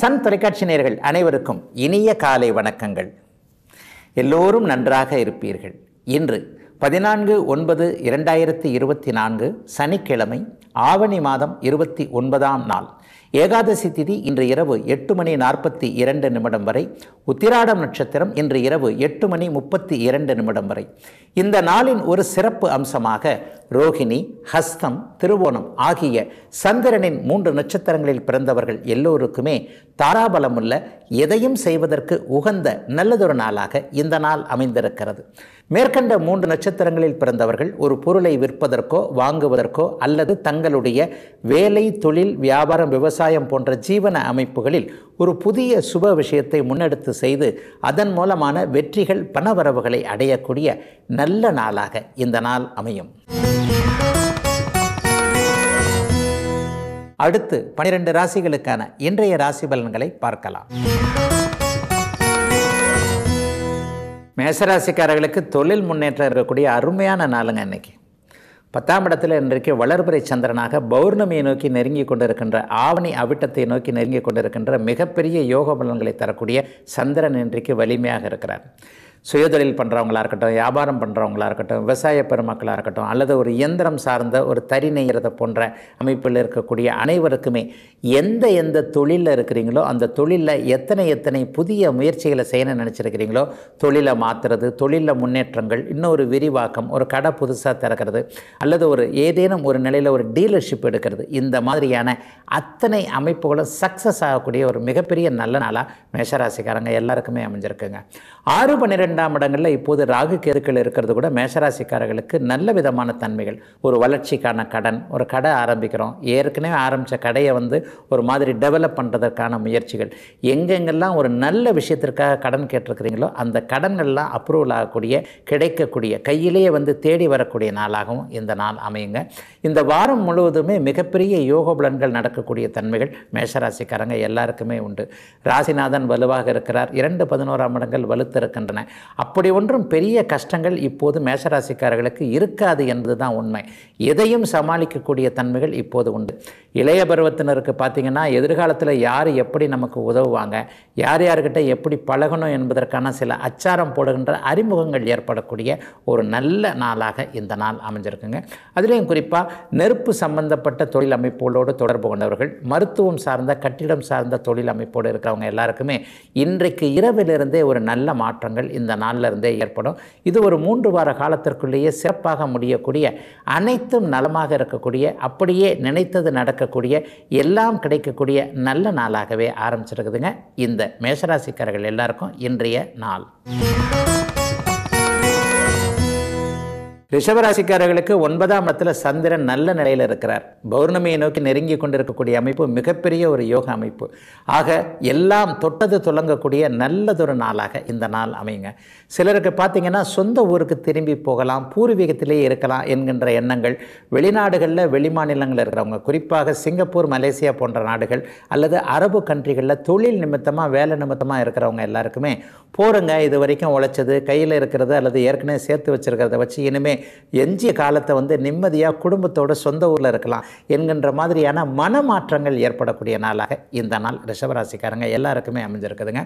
Sun தொலைக்காட்சி நேர்கள் அனைவருக்கும் இனிய காலை வணக்கங்கள் எல்லோரும் நன்றாக இருப்பீர்கள் இன்று பதினான்கு ஒன்பது இரண்டாயிரத்தி இருபத்தி நான்கு சனிக்கிழமை ஆவணி மாதம் இருபத்தி ஒன்பதாம் நாள் ஏகாதசி திதி இன்று இரவு எட்டு மணி நாற்பத்தி இரண்டு நிமிடம் வரை உத்திராடம் நட்சத்திரம் இன்று இரவு எட்டு மணி முப்பத்தி இரண்டு நிமிடம் வரை இந்த நாளின் ஒரு சிறப்பு அம்சமாக ரோஹிணி ஹஸ்தம் திருவோணம் ஆகிய சந்திரனின் மூன்று நட்சத்திரங்களில் பிறந்தவர்கள் எல்லோருக்குமே தாராபலமுள்ள எதையும் செய்வதற்கு உகந்த நல்லதொரு நாளாக இந்த நாள் அமைந்திருக்கிறது மேற்கண்ட மூன்று நட்சத்திரங்களில் பிறந்தவர்கள் ஒரு பொருளை விற்பதற்கோ வாங்குவதற்கோ அல்லது தங்களுடைய வேலை தொழில் வியாபாரம் விவசாயம் போன்ற ஜீவன அமைப்புகளில் ஒரு புதிய சுப விஷயத்தை முன்னெடுத்து செய்து அதன் மூலமான வெற்றிகள் பணவரவுகளை அடையக்கூடிய நல்ல நாளாக இந்த நாள் அமையும் அடுத்து பனிரெண்டு ராசிகளுக்கான இன்றைய ராசி பலன்களை பார்க்கலாம் மேசராசிக்காரர்களுக்கு தொழில் முன்னேற்றம் இருக்கக்கூடிய அருமையான நாளுங்க இன்றைக்கி பத்தாம் இடத்தில் இன்றைக்கு வளர்பிறை சந்திரனாக பௌர்ணமியை நோக்கி நெருங்கி கொண்டிருக்கின்ற ஆவணி அவிட்டத்தை நோக்கி நெருங்கி கொண்டிருக்கின்ற மிகப்பெரிய யோக பலன்களை தரக்கூடிய சந்திரன் இன்றைக்கு வலிமையாக இருக்கிறார் சுயதொழில் பண்ணுறவங்களாக இருக்கட்டும் வியாபாரம் பண்ணுறவங்களாக இருக்கட்டும் விவசாய பெருமக்களாக இருக்கட்டும் அல்லது ஒரு இயந்திரம் சார்ந்த ஒரு தறி நெய்கிறதை போன்ற அமைப்பில் இருக்கக்கூடிய அனைவருக்குமே எந்த எந்த தொழிலில் இருக்கிறீங்களோ அந்த தொழிலில் எத்தனை எத்தனை புதிய முயற்சிகளை செய்யணும்னு நினச்சிருக்கிறீங்களோ தொழிலை மாற்றுறது தொழிலில் முன்னேற்றங்கள் இன்னொரு விரிவாக்கம் ஒரு கடை புதுசாக திறக்கிறது அல்லது ஒரு ஏதேனும் ஒரு நிலையில் ஒரு டீலர்ஷிப் எடுக்கிறது இந்த மாதிரியான அத்தனை அமைப்புகளும் சக்ஸஸ் ஆகக்கூடிய ஒரு மிகப்பெரிய நல்ல நாளாக மேஷராசிக்காரங்க எல்லாருக்குமே அமைஞ்சிருக்குங்க ஆறு பன்னிரெண்டாம் இடங்களில் இப்போது ராகு கேதுக்கள் இருக்கிறது கூட மேஷராசிக்காரர்களுக்கு நல்ல விதமான தன்மைகள் ஒரு வளர்ச்சிக்கான கடன் ஒரு கடை ஆரம்பிக்கிறோம் ஏற்கனவே ஆரம்பித்த கடையை வந்து ஒரு மாதிரி டெவலப் பண்ணுறதற்கான முயற்சிகள் எங்கெங்கெல்லாம் ஒரு நல்ல விஷயத்திற்காக கடன் கேட்டிருக்கிறீங்களோ அந்த கடன்கள்லாம் அப்ரூவல் ஆகக்கூடிய கிடைக்கக்கூடிய கையிலேயே வந்து தேடி வரக்கூடிய நாளாகவும் இந்த நாள் அமையுங்க இந்த வாரம் முழுவதுமே மிகப்பெரிய யோக பலன்கள் நடக்கக்கூடிய தன்மைகள் மேஷராசிக்காரங்க எல்லாருக்குமே உண்டு ராசிநாதன் வலுவாக இருக்கிறார் இரண்டு பதினோராம் இடங்கள் வலு கொடுத்திருக்கின்றன அப்படி ஒன்றும் பெரிய கஷ்டங்கள் இப்போது மேசராசிக்காரர்களுக்கு இருக்காது என்பது தான் உண்மை எதையும் சமாளிக்கக்கூடிய தன்மைகள் இப்போது உண்டு இளைய பருவத்தினருக்கு பார்த்திங்கன்னா எதிர்காலத்தில் யார் எப்படி நமக்கு உதவுவாங்க யார் யார்கிட்ட எப்படி பழகணும் என்பதற்கான சில அச்சாரம் போடுகின்ற அறிமுகங்கள் ஏற்படக்கூடிய ஒரு நல்ல நாளாக இந்த நாள் அமைஞ்சிருக்குங்க அதுலேயும் குறிப்பாக நெருப்பு சம்பந்தப்பட்ட தொழில் அமைப்புகளோடு தொடர்பு கொண்டவர்கள் மருத்துவம் சார்ந்த கட்டிடம் சார்ந்த தொழில் அமைப்போடு இருக்கிறவங்க எல்லாருக்குமே இன்றைக்கு இரவிலிருந்தே ஒரு நல்ல மாற்றங்கள் இந்த நாளில் இருந்தே ஏற்படும் இது ஒரு மூன்று வார காலத்திற்குள்ளேயே சிறப்பாக முடியக்கூடிய அனைத்தும் நலமாக இருக்கக்கூடிய அப்படியே நினைத்தது நடக்கக்கூடிய எல்லாம் கிடைக்கக்கூடிய நல்ல நாளாகவே ஆரம்பிச்சிருக்குதுங்க இந்த மேஷராசிக்காரர்கள் எல்லாருக்கும் இன்றைய நாள் ரிஷபராசிக்காரர்களுக்கு ஒன்பதாம் இடத்துல சந்திரன் நல்ல நிலையில் இருக்கிறார் பௌர்ணமியை நோக்கி நெருங்கி கொண்டிருக்கக்கூடிய அமைப்பு மிகப்பெரிய ஒரு யோக அமைப்பு ஆக எல்லாம் தொட்டது துலங்கக்கூடிய நல்லதொரு நாளாக இந்த நாள் அமைங்க சிலருக்கு பார்த்தீங்கன்னா சொந்த ஊருக்கு திரும்பி போகலாம் பூர்வீகத்திலே இருக்கலாம் என்கின்ற எண்ணங்கள் வெளிநாடுகளில் வெளிமாநிலங்களில் இருக்கிறவங்க குறிப்பாக சிங்கப்பூர் மலேசியா போன்ற நாடுகள் அல்லது அரபு கண்ட்ரிகளில் தொழில் நிமித்தமாக வேலை நிமித்தமாக இருக்கிறவங்க எல்லாருக்குமே போருங்க இது வரைக்கும் உழைச்சது கையில் இருக்கிறது அல்லது ஏற்கனவே சேர்த்து வச்சுருக்கிறத வச்சு இனிமேல் எஞ்சிய காலத்தை வந்து நிம்மதியாக குடும்பத்தோட சொந்த ஊரில் இருக்கலாம் என்கின்ற மாதிரியான மனமாற்றங்கள் ஏற்படக்கூடிய நாளாக இந்த நாள் ரிஷபராசிக்காரங்க எல்லாருக்குமே அமைஞ்சிருக்குதுங்க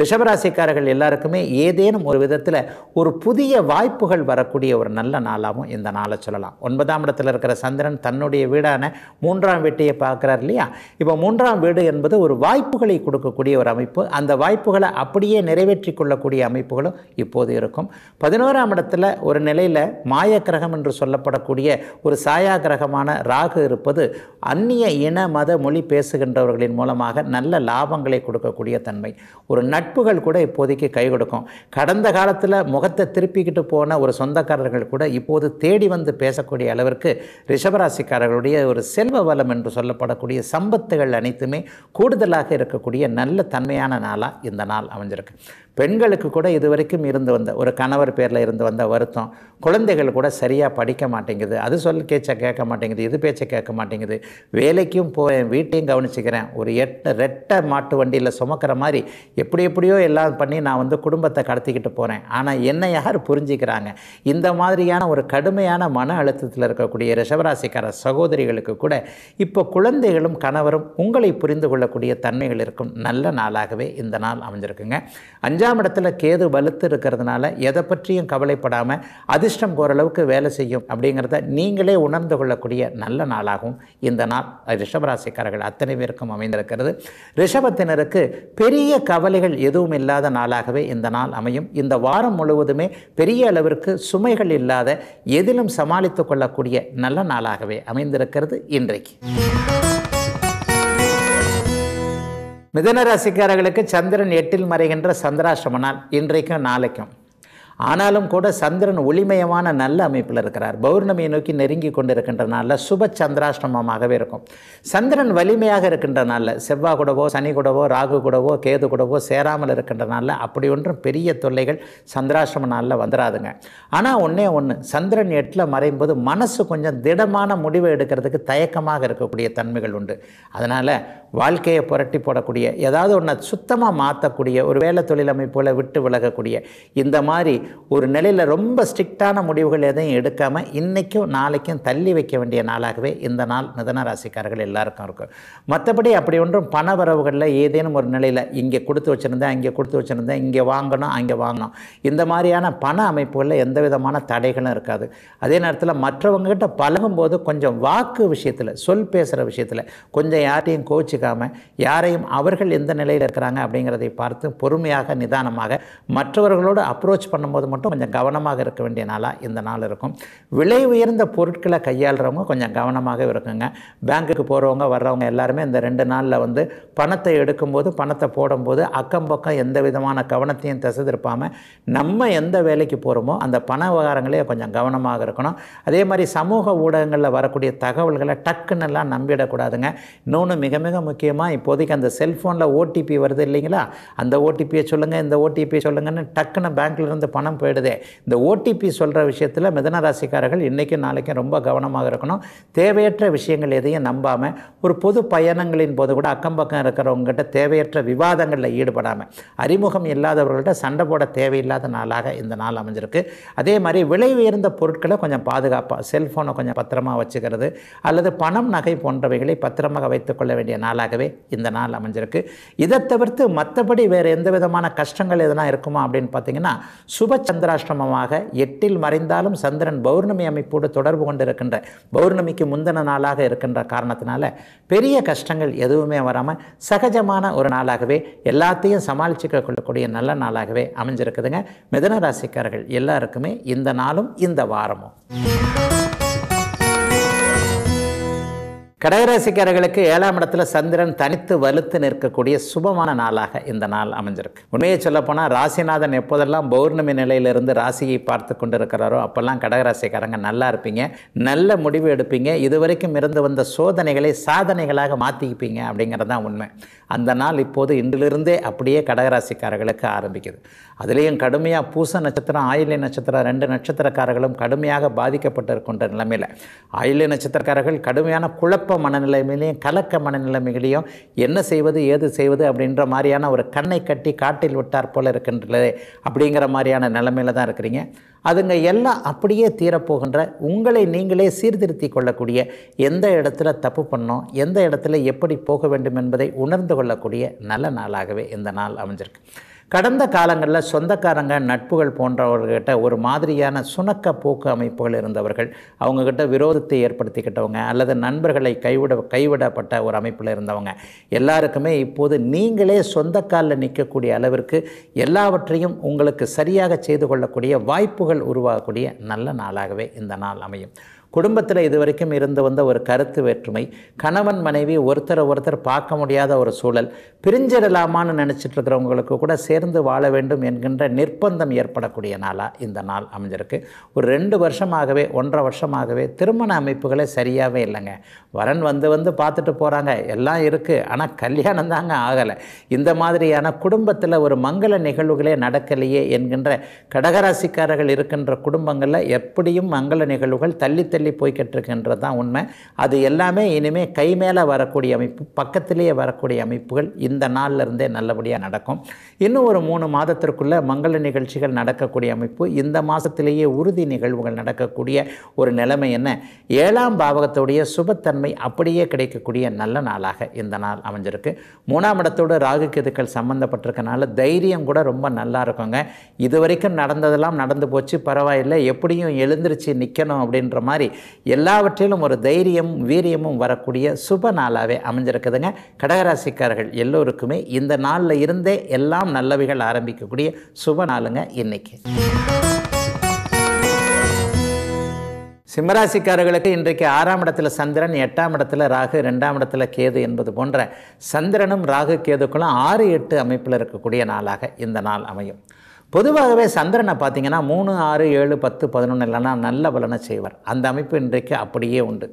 ரிஷபராசிக்காரர்கள் எல்லாருக்குமே ஏதேனும் ஒரு விதத்தில் ஒரு புதிய வாய்ப்புகள் வரக்கூடிய ஒரு நல்ல நாளாகவும் இந்த நாளை சொல்லலாம் ஒன்பதாம் இடத்தில் இருக்கிற சந்திரன் தன்னுடைய வீடான மூன்றாம் வீட்டையை பார்க்குறார் இல்லையா இப்போ மூன்றாம் வீடு என்பது ஒரு வாய்ப்புகளை கொடுக்கக்கூடிய ஒரு அமைப்பு அந்த வாய்ப்புகளை அப்படியே நிறைவேற்றி கொள்ளக்கூடிய அமைப்புகளும் இப்போது இருக்கும் பதினோராம் இடத்துல ஒரு நிலையில் மா மாய கிரகம் என்று சொல்லப்படக்கூடிய ஒரு சாயா கிரகமான ராகு இருப்பது அந்நிய இன மத மொழி பேசுகின்றவர்களின் மூலமாக நல்ல லாபங்களை கொடுக்கக்கூடிய தன்மை ஒரு நட்புகள் கூட இப்போதைக்கு கை கொடுக்கும் கடந்த காலத்தில் முகத்தை திருப்பிக்கிட்டு போன ஒரு சொந்தக்காரர்கள் கூட இப்போது தேடி வந்து பேசக்கூடிய அளவிற்கு ரிஷபராசிக்காரர்களுடைய ஒரு செல்வ வளம் என்று சொல்லப்படக்கூடிய சம்பத்துகள் அனைத்துமே கூடுதலாக இருக்கக்கூடிய நல்ல தன்மையான நாளாக இந்த நாள் அமைஞ்சிருக்கு பெண்களுக்கு கூட இது வரைக்கும் இருந்து வந்த ஒரு கணவர் பேரில் இருந்து வந்த வருத்தம் குழந்தைகள் கூட சரியாக படிக்க மாட்டேங்குது அது சொல் கேச்சை கேட்க மாட்டேங்குது இது பேச்சை கேட்க மாட்டேங்குது வேலைக்கும் போகிறேன் வீட்டையும் கவனிச்சுக்கிறேன் ஒரு எட்ட ரெட்டை மாட்டு வண்டியில் சுமக்கிற மாதிரி எப்படி எப்படியோ எல்லாம் பண்ணி நான் வந்து குடும்பத்தை கடத்திக்கிட்டு போகிறேன் ஆனால் என்னை யார் புரிஞ்சுக்கிறாங்க இந்த மாதிரியான ஒரு கடுமையான மன அழுத்தத்தில் இருக்கக்கூடிய ரிஷபராசிக்கார சகோதரிகளுக்கு கூட இப்போ குழந்தைகளும் கணவரும் உங்களை புரிந்து கொள்ளக்கூடிய தன்மைகள் இருக்கும் நல்ல நாளாகவே இந்த நாள் அமைஞ்சிருக்குங்க அஞ்சா ஏழாம் இடத்துல கேது வலுத்து இருக்கிறதுனால எதை பற்றியும் கவலைப்படாமல் அதிர்ஷ்டம் ஓரளவுக்கு வேலை செய்யும் அப்படிங்கிறத நீங்களே உணர்ந்து கொள்ளக்கூடிய நல்ல நாளாகவும் இந்த நாள் ரிஷபராசிக்காரர்கள் அத்தனை பேருக்கும் அமைந்திருக்கிறது ரிஷபத்தினருக்கு பெரிய கவலைகள் எதுவும் இல்லாத நாளாகவே இந்த நாள் அமையும் இந்த வாரம் முழுவதுமே பெரிய அளவிற்கு சுமைகள் இல்லாத எதிலும் சமாளித்து கொள்ளக்கூடிய நல்ல நாளாகவே அமைந்திருக்கிறது இன்றைக்கு மிதன ராசிக்காரர்களுக்கு சந்திரன் எட்டில் மறைகின்ற சந்திராஷ்டம நாள் இன்றைக்கும் நாளைக்கும் ஆனாலும் கூட சந்திரன் ஒளிமயமான நல்ல அமைப்பில் இருக்கிறார் பௌர்ணமியை நோக்கி நெருங்கி கொண்டிருக்கின்ற நாளில் சுப சந்திராஷ்டமமாகவே இருக்கும் சந்திரன் வலிமையாக இருக்கின்ற நாளில் செவ்வாய் கூடவோ சனி கூடவோ ராகு கூடவோ கேது கூடவோ சேராமல் இருக்கின்ற நாளில் அப்படி ஒன்றும் பெரிய தொல்லைகள் சந்திராஷ்டம நாளில் வந்துடாதுங்க ஆனால் ஒன்றே ஒன்று சந்திரன் எட்டில் மறையும்போது மனசு கொஞ்சம் திடமான முடிவை எடுக்கிறதுக்கு தயக்கமாக இருக்கக்கூடிய தன்மைகள் உண்டு அதனால் வாழ்க்கையை புரட்டி போடக்கூடிய ஏதாவது ஒன்றை சுத்தமாக மாற்றக்கூடிய ஒரு வேலை தொழிலமைப்புகளை விட்டு விலகக்கூடிய இந்த மாதிரி ஒரு நிலையில் ரொம்ப ஸ்ட்ரிக்டான முடிவுகள் எதையும் எடுக்காமல் இன்றைக்கும் நாளைக்கும் தள்ளி வைக்க வேண்டிய நாளாகவே இந்த நாள் மிதன ராசிக்காரர்கள் எல்லாருக்கும் இருக்கும் மற்றபடி அப்படி ஒன்றும் பண வரவுகளில் ஏதேனும் ஒரு நிலையில் இங்கே கொடுத்து வச்சுருந்தேன் அங்கே கொடுத்து வச்சுருந்தேன் இங்கே வாங்கணும் அங்கே வாங்கணும் இந்த மாதிரியான பண அமைப்புகளில் எந்த விதமான தடைகளும் இருக்காது அதே நேரத்தில் மற்றவங்ககிட்ட பழகும்போது கொஞ்சம் வாக்கு விஷயத்தில் சொல் பேசுகிற விஷயத்தில் கொஞ்சம் யார்ட்டையும் கோச்சு வச்சுக்காமல் யாரையும் அவர்கள் எந்த நிலையில் இருக்கிறாங்க அப்படிங்கிறதை பார்த்து பொறுமையாக நிதானமாக மற்றவர்களோடு அப்ரோச் பண்ணும்போது மட்டும் கொஞ்சம் கவனமாக இருக்க வேண்டிய நாளாக இந்த நாள் இருக்கும் விலை உயர்ந்த பொருட்களை கையாளுறவங்க கொஞ்சம் கவனமாக இருக்குங்க பேங்க்குக்கு போகிறவங்க வர்றவங்க எல்லாருமே இந்த ரெண்டு நாளில் வந்து பணத்தை எடுக்கும்போது பணத்தை போடும்போது அக்கம் பக்கம் எந்த விதமான கவனத்தையும் திசை திருப்பாமல் நம்ம எந்த வேலைக்கு போகிறோமோ அந்த பண விவகாரங்களே கொஞ்சம் கவனமாக இருக்கணும் அதே மாதிரி சமூக ஊடகங்களில் வரக்கூடிய தகவல்களை டக்குன்னு எல்லாம் நம்பிடக்கூடாதுங்க இன்னொன்று மிக மிக முக்கியமாக இப்போதைக்கு அந்த செல்ஃபோனில் ஓடிபி வருது இல்லைங்களா அந்த ஓடிபியை சொல்லுங்கள் இந்த ஓடிபியை சொல்லுங்கன்னு டக்குன்னு இருந்து பணம் போயிடுதே இந்த ஓடிபி சொல்கிற விஷயத்தில் மிதன ராசிக்காரர்கள் இன்றைக்கும் நாளைக்கும் ரொம்ப கவனமாக இருக்கணும் தேவையற்ற விஷயங்கள் எதையும் நம்பாமல் ஒரு பொது பயணங்களின் போது கூட அக்கம் பக்கம் இருக்கிறவங்ககிட்ட தேவையற்ற விவாதங்களில் ஈடுபடாமல் அறிமுகம் இல்லாதவர்கள்ட்ட சண்டை போட தேவையில்லாத நாளாக இந்த நாள் அமைஞ்சிருக்கு அதே மாதிரி விலை உயர்ந்த பொருட்களை கொஞ்சம் பாதுகாப்பாக செல்ஃபோனை கொஞ்சம் பத்திரமாக வச்சுக்கிறது அல்லது பணம் நகை போன்றவைகளை பத்திரமாக வைத்துக்கொள்ள வேண்டிய நாள் நாளாகவே இந்த நாள் அமைஞ்சிருக்கு இதை தவிர்த்து மற்றபடி வேறு எந்த விதமான கஷ்டங்கள் எதனா இருக்குமா அப்படின்னு பார்த்தீங்கன்னா சுப சந்திராஷ்டிரமமாக எட்டில் மறைந்தாலும் சந்திரன் பௌர்ணமி அமைப்போடு தொடர்பு கொண்டு இருக்கின்ற பௌர்ணமிக்கு முந்தின நாளாக இருக்கின்ற காரணத்தினால பெரிய கஷ்டங்கள் எதுவுமே வராமல் சகஜமான ஒரு நாளாகவே எல்லாத்தையும் சமாளிச்சுக்க கொள்ளக்கூடிய நல்ல நாளாகவே அமைஞ்சிருக்குதுங்க மிதன ராசிக்காரர்கள் எல்லாருக்குமே இந்த நாளும் இந்த வாரமும் கடகராசிக்காரர்களுக்கு ஏழாம் இடத்துல சந்திரன் தனித்து வலுத்து நிற்கக்கூடிய சுபமான நாளாக இந்த நாள் அமைஞ்சிருக்கு உண்மையை சொல்லப்போனால் ராசிநாதன் எப்போதெல்லாம் பௌர்ணமி நிலையிலிருந்து ராசியை பார்த்து கொண்டு இருக்கிறாரோ அப்போல்லாம் கடகராசிக்காரங்க நல்லா இருப்பீங்க நல்ல முடிவு எடுப்பீங்க இதுவரைக்கும் இருந்து வந்த சோதனைகளை சாதனைகளாக மாற்றிப்பீங்க அப்படிங்கிறது தான் உண்மை அந்த நாள் இப்போது இன்றிலிருந்தே அப்படியே கடகராசிக்காரர்களுக்கு ஆரம்பிக்குது அதுலேயும் கடுமையாக பூச நட்சத்திரம் ஆயிலை நட்சத்திரம் ரெண்டு நட்சத்திரக்காரர்களும் கடுமையாக பாதிக்கப்பட்டு இருக்கின்ற நிலைமையில் ஆயிலை நட்சத்திரக்காரர்கள் கடுமையான குழப்ப மனநிலைமையிலையும் கலக்க மனநிலைமைகளையும் என்ன செய்வது ஏது செய்வது அப்படின்ற மாதிரியான ஒரு கண்ணை கட்டி காட்டில் விட்டார் போல இருக்கின்றது அப்படிங்கிற மாதிரியான நிலைமையில் தான் இருக்கிறீங்க அதுங்க எல்லாம் அப்படியே தீரப்போகின்ற உங்களை நீங்களே சீர்திருத்தி கொள்ளக்கூடிய எந்த இடத்துல தப்பு பண்ணோம் எந்த இடத்துல எப்படி போக வேண்டும் என்பதை உணர்ந்து கொள்ளக்கூடிய நல்ல நாளாகவே இந்த நாள் அமைஞ்சிருக்கு கடந்த காலங்களில் சொந்தக்காரங்க நட்புகள் போன்றவர்கிட்ட ஒரு மாதிரியான சுணக்க போக்கு அமைப்புகள் இருந்தவர்கள் அவங்கக்கிட்ட விரோதத்தை ஏற்படுத்திக்கிட்டவங்க அல்லது நண்பர்களை கைவிட கைவிடப்பட்ட ஒரு அமைப்பில் இருந்தவங்க எல்லாருக்குமே இப்போது நீங்களே சொந்த காலில் நிற்கக்கூடிய அளவிற்கு எல்லாவற்றையும் உங்களுக்கு சரியாக செய்து கொள்ளக்கூடிய வாய்ப்புகள் உருவாகக்கூடிய நல்ல நாளாகவே இந்த நாள் அமையும் குடும்பத்தில் இது வரைக்கும் இருந்து வந்த ஒரு கருத்து வேற்றுமை கணவன் மனைவி ஒருத்தரை ஒருத்தர் பார்க்க முடியாத ஒரு சூழல் பிரிஞ்சிடலாமான்னு நினச்சிட்டு இருக்கிறவங்களுக்கு கூட சேர்ந்து வாழ வேண்டும் என்கின்ற நிர்பந்தம் ஏற்படக்கூடிய நாளாக இந்த நாள் அமைஞ்சிருக்கு ஒரு ரெண்டு வருஷமாகவே ஒன்றரை வருஷமாகவே திருமண அமைப்புகளே சரியாகவே இல்லைங்க வரன் வந்து வந்து பார்த்துட்டு போகிறாங்க எல்லாம் இருக்குது ஆனால் கல்யாணம் தாங்க ஆகலை இந்த மாதிரியான குடும்பத்தில் ஒரு மங்கள நிகழ்வுகளே நடக்கலையே என்கின்ற கடகராசிக்காரர்கள் இருக்கின்ற குடும்பங்களில் எப்படியும் மங்கள நிகழ்வுகள் தள்ளி தள்ளி சொல்லி போய்கிட்டிருக்குன்றது தான் உண்மை அது எல்லாமே இனிமேல் கை மேலே வரக்கூடிய அமைப்பு பக்கத்திலேயே வரக்கூடிய அமைப்புகள் இந்த இருந்தே நல்லபடியாக நடக்கும் இன்னும் ஒரு மூணு மாதத்திற்குள்ளே மங்கள நிகழ்ச்சிகள் நடக்கக்கூடிய அமைப்பு இந்த மாதத்திலேயே உறுதி நிகழ்வுகள் நடக்கக்கூடிய ஒரு நிலைமை என்ன ஏழாம் பாவகத்துடைய சுபத்தன்மை அப்படியே கிடைக்கக்கூடிய நல்ல நாளாக இந்த நாள் அமைஞ்சிருக்கு மூணாம் இடத்தோடு ராகு கேதுக்கள் சம்மந்தப்பட்டிருக்கனால தைரியம் கூட ரொம்ப நல்லா இருக்குங்க இது வரைக்கும் நடந்ததெல்லாம் நடந்து போச்சு பரவாயில்லை எப்படியும் எழுந்திருச்சு நிற்கணும் அப்படின்ற மாதிரி மாதிரி எல்லாவற்றிலும் ஒரு தைரியம் வீரியமும் வரக்கூடிய சுப நாளாகவே அமைஞ்சிருக்குதுங்க கடகராசிக்காரர்கள் எல்லோருக்குமே இந்த நாளில் இருந்தே எல்லாம் நல்லவைகள் ஆரம்பிக்கக்கூடிய சுப நாளுங்க இன்றைக்கி சிம்மராசிக்காரர்களுக்கு இன்றைக்கு ஆறாம் இடத்துல சந்திரன் எட்டாம் இடத்துல ராகு ரெண்டாம் இடத்துல கேது என்பது போன்ற சந்திரனும் ராகு கேதுக்குள்ளும் ஆறு எட்டு அமைப்பில் இருக்கக்கூடிய நாளாக இந்த நாள் அமையும் பொதுவாகவே சந்திரனை பார்த்திங்கன்னா மூணு ஆறு ஏழு பத்து பதினொன்று இல்லைன்னா நல்ல பலனை செய்வார் அந்த அமைப்பு இன்றைக்கு அப்படியே உண்டு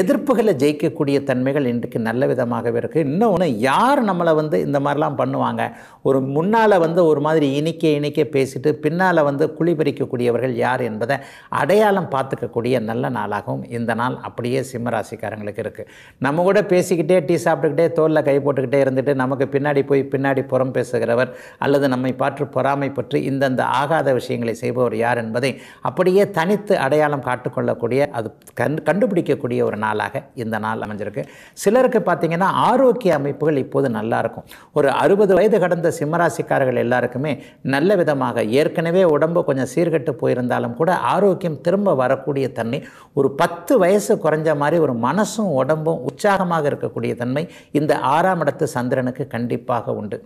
எதிர்ப்புகளை ஜெயிக்கக்கூடிய தன்மைகள் இன்றைக்கு நல்ல விதமாகவே இருக்குது இன்னொன்று யார் நம்மளை வந்து இந்த மாதிரிலாம் பண்ணுவாங்க ஒரு முன்னால் வந்து ஒரு மாதிரி இனிக்க இனிக்க பேசிட்டு பின்னால் வந்து குளிபறிக்கக்கூடியவர்கள் யார் என்பதை அடையாளம் பார்த்துக்கக்கூடிய நல்ல நாளாகவும் இந்த நாள் அப்படியே சிம்மராசிக்காரங்களுக்கு இருக்குது நம்ம கூட பேசிக்கிட்டே டீ சாப்பிட்டுக்கிட்டே தோலில் கை போட்டுக்கிட்டே இருந்துட்டு நமக்கு பின்னாடி போய் பின்னாடி புறம் பேசுகிறவர் அல்லது நம்மை பார்த்து பொறாமை பற்றி என்று இந்தந்த ஆகாத விஷயங்களை செய்பவர் யார் என்பதை அப்படியே தனித்து அடையாளம் காட்டுக்கொள்ளக்கூடிய அது கண் கண்டுபிடிக்கக்கூடிய ஒரு நாளாக இந்த நாள் அமைஞ்சிருக்கு சிலருக்கு பார்த்திங்கன்னா ஆரோக்கிய அமைப்புகள் இப்போது நல்லாயிருக்கும் ஒரு அறுபது வயது கடந்த சிம்மராசிக்காரர்கள் எல்லாருக்குமே நல்ல விதமாக ஏற்கனவே உடம்பு கொஞ்சம் சீர்கட்டு போயிருந்தாலும் கூட ஆரோக்கியம் திரும்ப வரக்கூடிய தன்மை ஒரு பத்து வயசு குறைஞ்ச மாதிரி ஒரு மனசும் உடம்பும் உற்சாகமாக இருக்கக்கூடிய தன்மை இந்த ஆறாம் இடத்து சந்திரனுக்கு கண்டிப்பாக உண்டு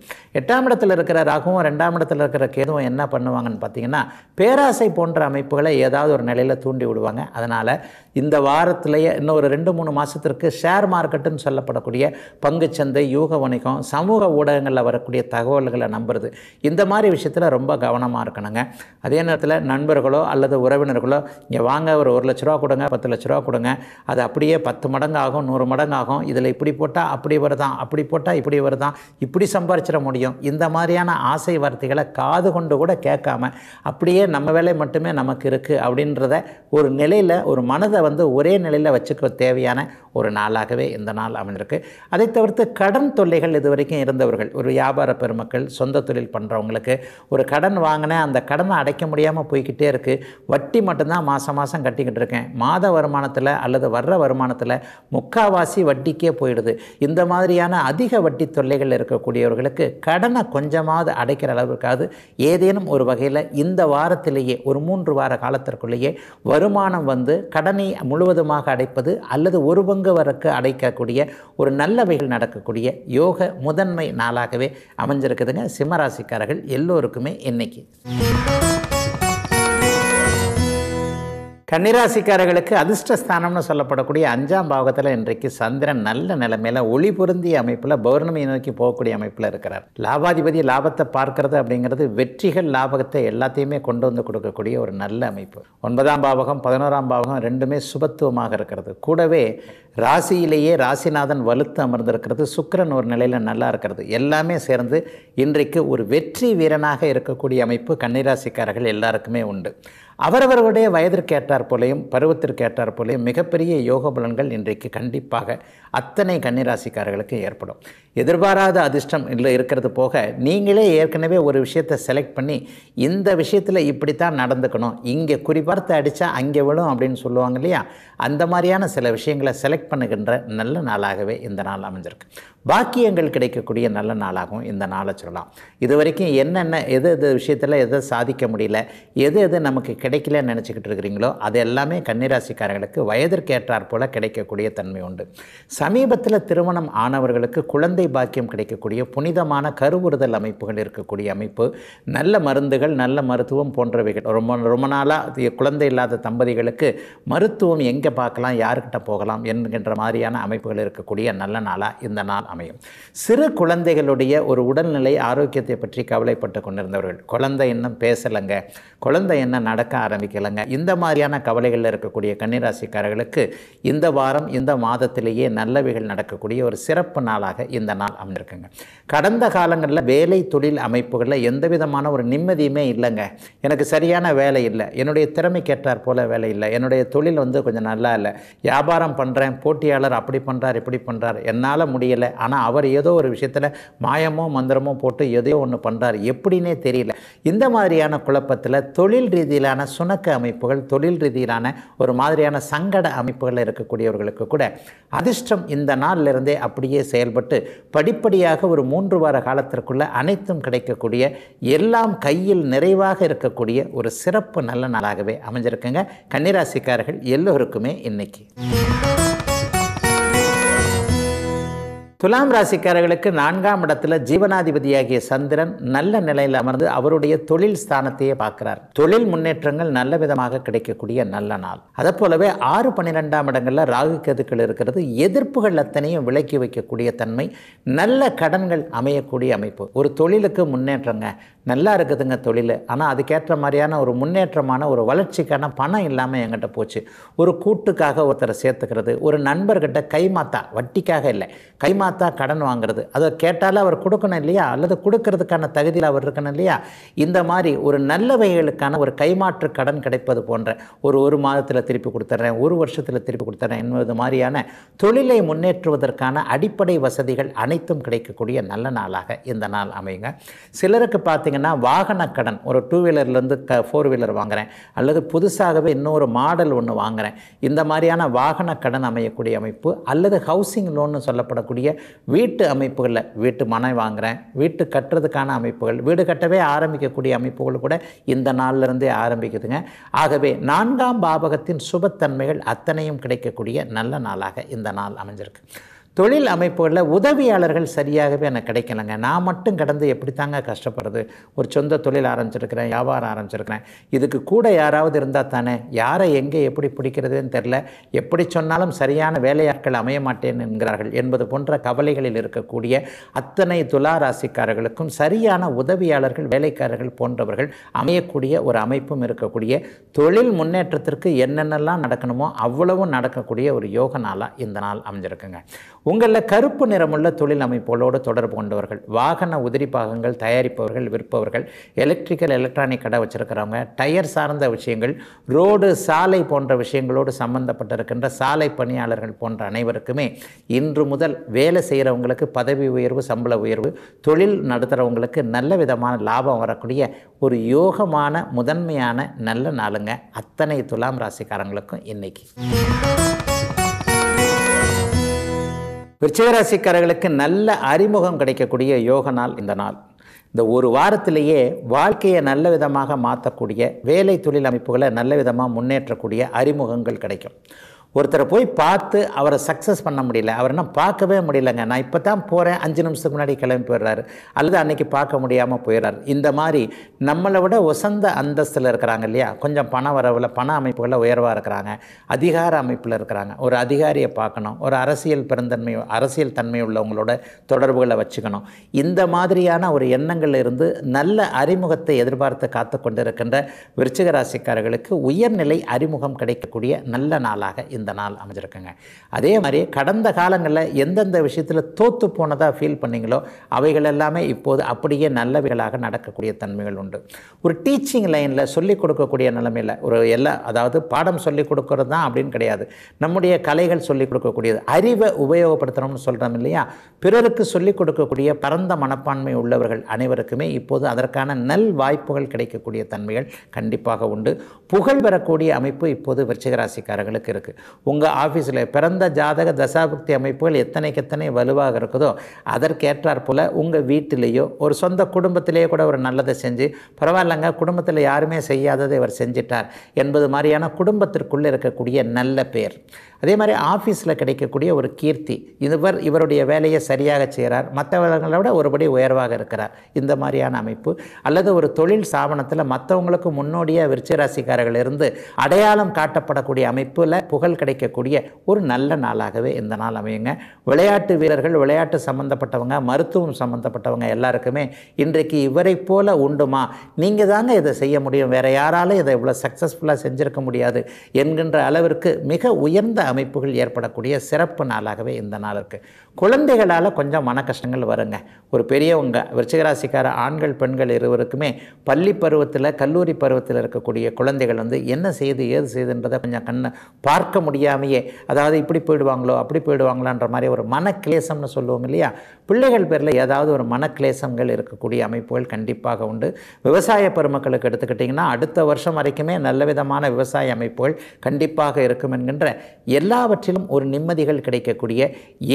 எட்டாம் இடத்தில் இருக்கிற ராகுவும் ரெண்டாம் இடத்தில் இருக்கிற கேதுவும் என்ன பண்ணுவாங்கன்னு பார்த்தீங்கன்னா பேராசை போன்ற அமைப்புகளை ஏதாவது ஒரு நிலையில் தூண்டி விடுவாங்க அதனால் இந்த வாரத்திலேயே இன்னும் ஒரு ரெண்டு மூணு மாதத்திற்கு ஷேர் மார்க்கெட்டுன்னு சொல்லப்படக்கூடிய பங்குச்சந்தை யூக வணிகம் சமூக ஊடகங்களில் வரக்கூடிய தகவல்களை நம்புறது இந்த மாதிரி விஷயத்தில் ரொம்ப கவனமாக இருக்கணுங்க அதே நேரத்தில் நண்பர்களோ அல்லது உறவினர்களோ இங்கே வாங்க ஒரு ஒரு லட்ச ரூபா கொடுங்க பத்து லட்ச ரூபா கொடுங்க அது அப்படியே பத்து மடங்கு ஆகும் நூறு மடங்கு ஆகும் இதில் இப்படி போட்டால் அப்படி வருதான் அப்படி போட்டால் இப்படி வருதான் இப்படி சம்பாரிச்சிட முடியும் இந்த மாதிரியான ஆசை வார்த்தைகளை காது கொண்டு சவுண்டு கூட கேட்காம அப்படியே நம்ம வேலை மட்டுமே நமக்கு இருக்குது அப்படின்றத ஒரு நிலையில் ஒரு மனதை வந்து ஒரே நிலையில் வச்சுக்க தேவையான ஒரு நாளாகவே இந்த நாள் அமைஞ்சிருக்கு அதை தவிர்த்து கடன் தொல்லைகள் இது வரைக்கும் இருந்தவர்கள் ஒரு வியாபார பெருமக்கள் சொந்த தொழில் பண்ணுறவங்களுக்கு ஒரு கடன் வாங்கின அந்த கடனை அடைக்க முடியாமல் போய்கிட்டே இருக்குது வட்டி மட்டும்தான் மாதம் மாதம் கட்டிக்கிட்டு இருக்கேன் மாத வருமானத்தில் அல்லது வர்ற வருமானத்தில் முக்காவாசி வட்டிக்கே போயிடுது இந்த மாதிரியான அதிக வட்டி தொல்லைகள் இருக்கக்கூடியவர்களுக்கு கடனை கொஞ்சமாவது அடைக்கிற அளவுக்காவது ஏதே ஏதேனும் ஒரு வகையில் இந்த வாரத்திலேயே ஒரு மூன்று வார காலத்திற்குள்ளேயே வருமானம் வந்து கடனை முழுவதுமாக அடைப்பது அல்லது ஒரு பங்கு வரக்கு அடைக்கக்கூடிய ஒரு நல்லவைகள் நடக்கக்கூடிய யோக முதன்மை நாளாகவே அமைஞ்சிருக்குதுங்க சிம்மராசிக்காரர்கள் எல்லோருக்குமே இன்னைக்கு கன்னிராசிக்காரர்களுக்கு அதிர்ஷ்டஸ்தானம்னு சொல்லப்படக்கூடிய அஞ்சாம் பாவகத்தில் இன்றைக்கு சந்திரன் நல்ல நிலைமையில் ஒளி பொருந்திய அமைப்பில் பௌர்ணமியை நோக்கி போகக்கூடிய அமைப்பில் இருக்கிறார் லாபாதிபதி லாபத்தை பார்க்கறது அப்படிங்கிறது வெற்றிகள் லாபகத்தை எல்லாத்தையுமே கொண்டு வந்து கொடுக்கக்கூடிய ஒரு நல்ல அமைப்பு ஒன்பதாம் பாவகம் பதினோராம் பாவகம் ரெண்டுமே சுபத்துவமாக இருக்கிறது கூடவே ராசியிலேயே ராசிநாதன் வலுத்து அமர்ந்திருக்கிறது சுக்கரன் ஒரு நிலையில் நல்லா இருக்கிறது எல்லாமே சேர்ந்து இன்றைக்கு ஒரு வெற்றி வீரனாக இருக்கக்கூடிய அமைப்பு கன்னிராசிக்காரர்கள் எல்லாருக்குமே உண்டு அவரவர்களுடைய வயதிற்கேற்றார் போலையும் பருவத்திற்கேற்றார் போலையும் மிகப்பெரிய யோக பலன்கள் இன்றைக்கு கண்டிப்பாக அத்தனை கன்னிராசிக்காரர்களுக்கு ஏற்படும் எதிர்பாராத அதிர்ஷ்டம் இல்லை இருக்கிறது போக நீங்களே ஏற்கனவே ஒரு விஷயத்தை செலக்ட் பண்ணி இந்த விஷயத்தில் இப்படி தான் நடந்துக்கணும் இங்கே குறிப்பார்த்து அடித்தா அங்கே விழும் அப்படின்னு சொல்லுவாங்க இல்லையா அந்த மாதிரியான சில விஷயங்களை செலக்ட் பண்ணுகின்ற நல்ல நாளாகவே இந்த நாள் அமைஞ்சிருக்கு பாக்கியங்கள் கிடைக்கக்கூடிய நல்ல நாளாகவும் இந்த நாளை சொல்லலாம் இது வரைக்கும் என்னென்ன எது எது விஷயத்தில் எதை சாதிக்க முடியல எது எது நமக்கு கிடைக்கலன்னு நினச்சிக்கிட்டு இருக்கிறீங்களோ அது எல்லாமே கன்னிராசிக்காரர்களுக்கு வயதிற்கேற்றாற் போல் கிடைக்கக்கூடிய தன்மை உண்டு சமீபத்தில் திருமணம் ஆனவர்களுக்கு குழந்தை பாக்கியம் கிடைக்கக்கூடிய புனிதமான கருவுறுதல் அமைப்புகள் இருக்கக்கூடிய அமைப்பு நல்ல மருந்துகள் நல்ல மருத்துவம் போன்றவைகள் ரொம்ப ரொம்ப நாளாக குழந்தை இல்லாத தம்பதிகளுக்கு மருத்துவம் எங்கே பார்க்கலாம் யாருக்கிட்ட போகலாம் என்கின்ற மாதிரியான அமைப்புகள் இருக்கக்கூடிய நல்ல நாளாக இந்த நாள் அமையும் சிறு குழந்தைகளுடைய ஒரு உடல்நிலை ஆரோக்கியத்தை பற்றி கவலைப்பட்டு கொண்டிருந்தவர்கள் குழந்தை இன்னும் பேசலைங்க குழந்தை என்ன நடக்க ஆரம்பிக்கலைங்க இந்த மாதிரியான கவலைகளில் இருக்கக்கூடிய கன்னிராசிக்காரர்களுக்கு இந்த வாரம் இந்த மாதத்திலேயே நல்ல நல்லவைகள் நடக்கக்கூடிய ஒரு சிறப்பு நாளாக இந்த நாள் அமைஞ்சிருக்குங்க கடந்த காலங்களில் வேலை தொழில் அமைப்புகளில் எந்த விதமான ஒரு நிம்மதியுமே இல்லைங்க எனக்கு சரியான வேலை இல்லை என்னுடைய திறமைக்கேற்றார் போல வேலை இல்லை என்னுடைய தொழில் வந்து கொஞ்சம் நல்லா இல்லை வியாபாரம் பண்ணுறேன் போட்டியாளர் அப்படி பண்ணுறார் இப்படி பண்ணுறார் என்னால் முடியலை ஆனால் அவர் ஏதோ ஒரு விஷயத்தில் மாயமோ மந்திரமோ போட்டு எதையோ ஒன்று பண்ணுறார் எப்படின்னே தெரியல இந்த மாதிரியான குழப்பத்தில் தொழில் ரீதியிலான சுணக்க அமைப்புகள் தொழில் ரீதியிலான ஒரு மாதிரியான சங்கட அமைப்புகளில் இருக்கக்கூடியவர்களுக்கு கூட அதிர்ஷ்டம் இந்த நாளிலிருந்தே அப்படியே செயல்பட்டு படிப்படியாக ஒரு மூன்று வார காலத்திற்குள்ள அனைத்தும் கிடைக்கக்கூடிய எல்லாம் கையில் நிறைவாக இருக்கக்கூடிய ஒரு சிறப்பு நல்ல நாளாகவே அமைஞ்சிருக்குங்க கன்னிராசிக்காரர்கள் எல்லோருக்குமே இன்னைக்கு துலாம் ராசிக்காரர்களுக்கு நான்காம் இடத்துல ஜீவனாதிபதியாகிய சந்திரன் நல்ல நிலையில் அமர்ந்து அவருடைய தொழில் ஸ்தானத்தையே பார்க்கிறார் தொழில் முன்னேற்றங்கள் நல்ல விதமாக கிடைக்கக்கூடிய நல்ல நாள் அதை போலவே ஆறு பன்னிரெண்டாம் இடங்களில் ராகு கதுக்கள் இருக்கிறது எதிர்ப்புகள் அத்தனையும் விலக்கி வைக்கக்கூடிய தன்மை நல்ல கடன்கள் அமையக்கூடிய அமைப்பு ஒரு தொழிலுக்கு முன்னேற்றங்க நல்லா இருக்குதுங்க தொழில் ஆனால் அதுக்கேற்ற மாதிரியான ஒரு முன்னேற்றமான ஒரு வளர்ச்சிக்கான பணம் இல்லாமல் எங்கிட்ட போச்சு ஒரு கூட்டுக்காக ஒருத்தரை சேர்த்துக்கிறது ஒரு நண்பர்கிட்ட கைமாத்தா வட்டிக்காக இல்லை கைமாத்தா கடன் வாங்குறது அதை கேட்டால் அவர் கொடுக்கணும் இல்லையா அல்லது கொடுக்கறதுக்கான தகுதியில் அவர் இருக்கணும் இல்லையா இந்த மாதிரி ஒரு நல்ல வகைகளுக்கான ஒரு கைமாற்று கடன் கிடைப்பது போன்ற ஒரு ஒரு மாதத்தில் திருப்பி கொடுத்துட்றேன் ஒரு வருஷத்தில் திருப்பி கொடுத்துட்றேன் என்பது மாதிரியான தொழிலை முன்னேற்றுவதற்கான அடிப்படை வசதிகள் அனைத்தும் கிடைக்கக்கூடிய நல்ல நாளாக இந்த நாள் அமையுங்க சிலருக்கு பார்த்தீங்க பார்த்திங்கன்னா கடன் ஒரு டூ வீலர்லேருந்து க ஃபோர் வீலர் வாங்குகிறேன் அல்லது புதுசாகவே இன்னொரு மாடல் ஒன்று வாங்குகிறேன் இந்த மாதிரியான வாகன கடன் அமையக்கூடிய அமைப்பு அல்லது ஹவுசிங் லோன்னு சொல்லப்படக்கூடிய வீட்டு அமைப்புகளில் வீட்டு மனை வாங்குகிறேன் வீட்டு கட்டுறதுக்கான அமைப்புகள் வீடு கட்டவே ஆரம்பிக்கக்கூடிய அமைப்புகள் கூட இந்த நாளிலிருந்தே ஆரம்பிக்குதுங்க ஆகவே நான்காம் பாபகத்தின் சுபத்தன்மைகள் அத்தனையும் கிடைக்கக்கூடிய நல்ல நாளாக இந்த நாள் அமைஞ்சிருக்கு தொழில் அமைப்புகளில் உதவியாளர்கள் சரியாகவே எனக்கு கிடைக்கலங்க நான் மட்டும் கடந்து எப்படி தாங்க கஷ்டப்படுறது ஒரு சொந்த தொழில் ஆரம்பிச்சிருக்கிறேன் வியாபாரம் ஆரம்பிச்சிருக்கிறேன் இதுக்கு கூட யாராவது இருந்தால் தானே யாரை எங்கே எப்படி பிடிக்கிறதுன்னு தெரில எப்படி சொன்னாலும் சரியான வேலையாட்கள் அமைய மாட்டேன் என்கிறார்கள் என்பது போன்ற கவலைகளில் இருக்கக்கூடிய அத்தனை துலா ராசிக்காரர்களுக்கும் சரியான உதவியாளர்கள் வேலைக்காரர்கள் போன்றவர்கள் அமையக்கூடிய ஒரு அமைப்பும் இருக்கக்கூடிய தொழில் முன்னேற்றத்திற்கு என்னென்னலாம் நடக்கணுமோ அவ்வளவும் நடக்கக்கூடிய ஒரு யோக நாளாக இந்த நாள் அமைஞ்சிருக்குங்க உங்களில் கருப்பு நிறமுள்ள தொழில் அமைப்புகளோடு தொடர்பு கொண்டவர்கள் வாகன உதிரி பாகங்கள் தயாரிப்பவர்கள் விற்பவர்கள் எலக்ட்ரிக்கல் எலக்ட்ரானிக் கடை வச்சுருக்கிறவங்க டயர் சார்ந்த விஷயங்கள் ரோடு சாலை போன்ற விஷயங்களோடு சம்பந்தப்பட்டிருக்கின்ற சாலை பணியாளர்கள் போன்ற அனைவருக்குமே இன்று முதல் வேலை செய்கிறவங்களுக்கு பதவி உயர்வு சம்பள உயர்வு தொழில் நடத்துகிறவங்களுக்கு நல்ல விதமான லாபம் வரக்கூடிய ஒரு யோகமான முதன்மையான நல்ல நாளுங்க அத்தனை துலாம் ராசிக்காரங்களுக்கும் இன்றைக்கி விருச்சிகராசிக்காரர்களுக்கு நல்ல அறிமுகம் கிடைக்கக்கூடிய யோக நாள் இந்த நாள் இந்த ஒரு வாரத்திலேயே வாழ்க்கையை நல்ல விதமாக மாற்றக்கூடிய வேலை தொழில் அமைப்புகளை நல்ல விதமாக முன்னேற்றக்கூடிய அறிமுகங்கள் கிடைக்கும் ஒருத்தரை போய் பார்த்து அவரை சக்ஸஸ் பண்ண முடியல அவர் என்ன பார்க்கவே முடியலங்க நான் இப்போ தான் போகிறேன் அஞ்சு நிமிஷத்துக்கு முன்னாடி கிளம்பி போயிடுறாரு அல்லது அன்னைக்கு பார்க்க முடியாமல் போயிடுறாரு இந்த மாதிரி நம்மளை விட உசந்த அந்தஸ்தில் இருக்கிறாங்க இல்லையா கொஞ்சம் பண வரவில் பண அமைப்புகளில் உயர்வாக இருக்கிறாங்க அதிகார அமைப்பில் இருக்கிறாங்க ஒரு அதிகாரியை பார்க்கணும் ஒரு அரசியல் பெருந்தன்மை அரசியல் தன்மை உள்ளவங்களோட தொடர்புகளை வச்சுக்கணும் இந்த மாதிரியான ஒரு எண்ணங்கள் இருந்து நல்ல அறிமுகத்தை எதிர்பார்த்து காத்து கொண்டிருக்கின்ற விருச்சிக ராசிக்காரர்களுக்கு உயர்நிலை அறிமுகம் கிடைக்கக்கூடிய நல்ல நாளாக இந்த இந்த நாள் அமைஞ்சிருக்குங்க அதே மாதிரி கடந்த காலங்களில் எந்தெந்த விஷயத்தில் தோற்று போனதாக ஃபீல் பண்ணிங்களோ அவைகள் எல்லாமே இப்போது அப்படியே நல்லவைகளாக நடக்கக்கூடிய தன்மைகள் உண்டு ஒரு டீச்சிங் லைனில் சொல்லிக் கொடுக்கக்கூடிய நிலைமையில் ஒரு எல்லா அதாவது பாடம் சொல்லிக் கொடுக்கறது தான் அப்படின்னு கிடையாது நம்முடைய கலைகள் சொல்லிக் கொடுக்கக்கூடியது அறிவை உபயோகப்படுத்தணும்னு சொல்கிறோம் இல்லையா பிறருக்கு சொல்லிக் கொடுக்கக்கூடிய பரந்த மனப்பான்மை உள்ளவர்கள் அனைவருக்குமே இப்போது அதற்கான நல் வாய்ப்புகள் கிடைக்கக்கூடிய தன்மைகள் கண்டிப்பாக உண்டு புகழ் பெறக்கூடிய அமைப்பு இப்போது விருச்சிகராசிக்காரர்களுக்கு இருக்குது உங்கள் ஆஃபீஸில் பிறந்த ஜாதக தசாபக்தி அமைப்புகள் எத்தனைக்கு எத்தனை வலுவாக இருக்குதோ அதற்கேற்றார் போல் உங்கள் வீட்டிலேயோ ஒரு சொந்த குடும்பத்திலேயே கூட ஒரு நல்லதை செஞ்சு பரவாயில்லைங்க குடும்பத்தில் யாருமே செய்யாததை இவர் செஞ்சிட்டார் என்பது மாதிரியான குடும்பத்திற்குள்ளே இருக்கக்கூடிய நல்ல பேர் அதே மாதிரி ஆஃபீஸில் கிடைக்கக்கூடிய ஒரு கீர்த்தி இவர் இவருடைய வேலையை சரியாக செய்கிறார் மற்றவர்களை விட ஒருபடி உயர்வாக இருக்கிறார் இந்த மாதிரியான அமைப்பு அல்லது ஒரு தொழில் ஸ்தாபனத்தில் மற்றவங்களுக்கு முன்னோடியாக விருச்சிராசிக்காரர்கள் இருந்து அடையாளம் காட்டப்படக்கூடிய அமைப்பில் புகழ் கிடைக்கக்கூடிய ஒரு நல்ல நாளாகவே இந்த நாள் அமையுங்க விளையாட்டு வீரர்கள் விளையாட்டு சம்மந்தப்பட்டவங்க மருத்துவம் சம்மந்தப்பட்டவங்க எல்லாருக்குமே இன்றைக்கு இவரை போல உண்டுமா நீங்கள் தாங்க இதை செய்ய முடியும் வேறு யாராலும் இதை இவ்வளோ சக்ஸஸ்ஃபுல்லாக செஞ்சுருக்க முடியாது என்கின்ற அளவிற்கு மிக உயர்ந்த அமைப்புகள் ஏற்படக்கூடிய சிறப்பு நாளாகவே இந்த நாள் இருக்குது குழந்தைகளால் கொஞ்சம் மன கஷ்டங்கள் வருங்க ஒரு பெரியவங்க விருச்சிகராசிக்கார ஆண்கள் பெண்கள் இருவருக்குமே பள்ளி பருவத்தில் கல்லூரி பருவத்தில் இருக்கக்கூடிய குழந்தைகள் வந்து என்ன செய்து ஏது செய்துன்றதை கொஞ்சம் கண்ணை பார்க்க முடியாமையே அதாவது இப்படி போயிடுவாங்களோ அப்படி போயிடுவாங்களான்ற மாதிரி ஒரு மனக்கிளேசம்னு சொல்லுவோம் இல்லையா பிள்ளைகள் பேரில் ஏதாவது ஒரு மனக்கிளேசங்கள் இருக்கக்கூடிய அமைப்புகள் கண்டிப்பாக உண்டு விவசாய பெருமக்களுக்கு எடுத்துக்கிட்டிங்கன்னா அடுத்த வருஷம் வரைக்குமே நல்ல விதமான விவசாய அமைப்புகள் கண்டிப்பாக இருக்கும் என்கின்ற எல்லாவற்றிலும் ஒரு நிம்மதிகள் கிடைக்கக்கூடிய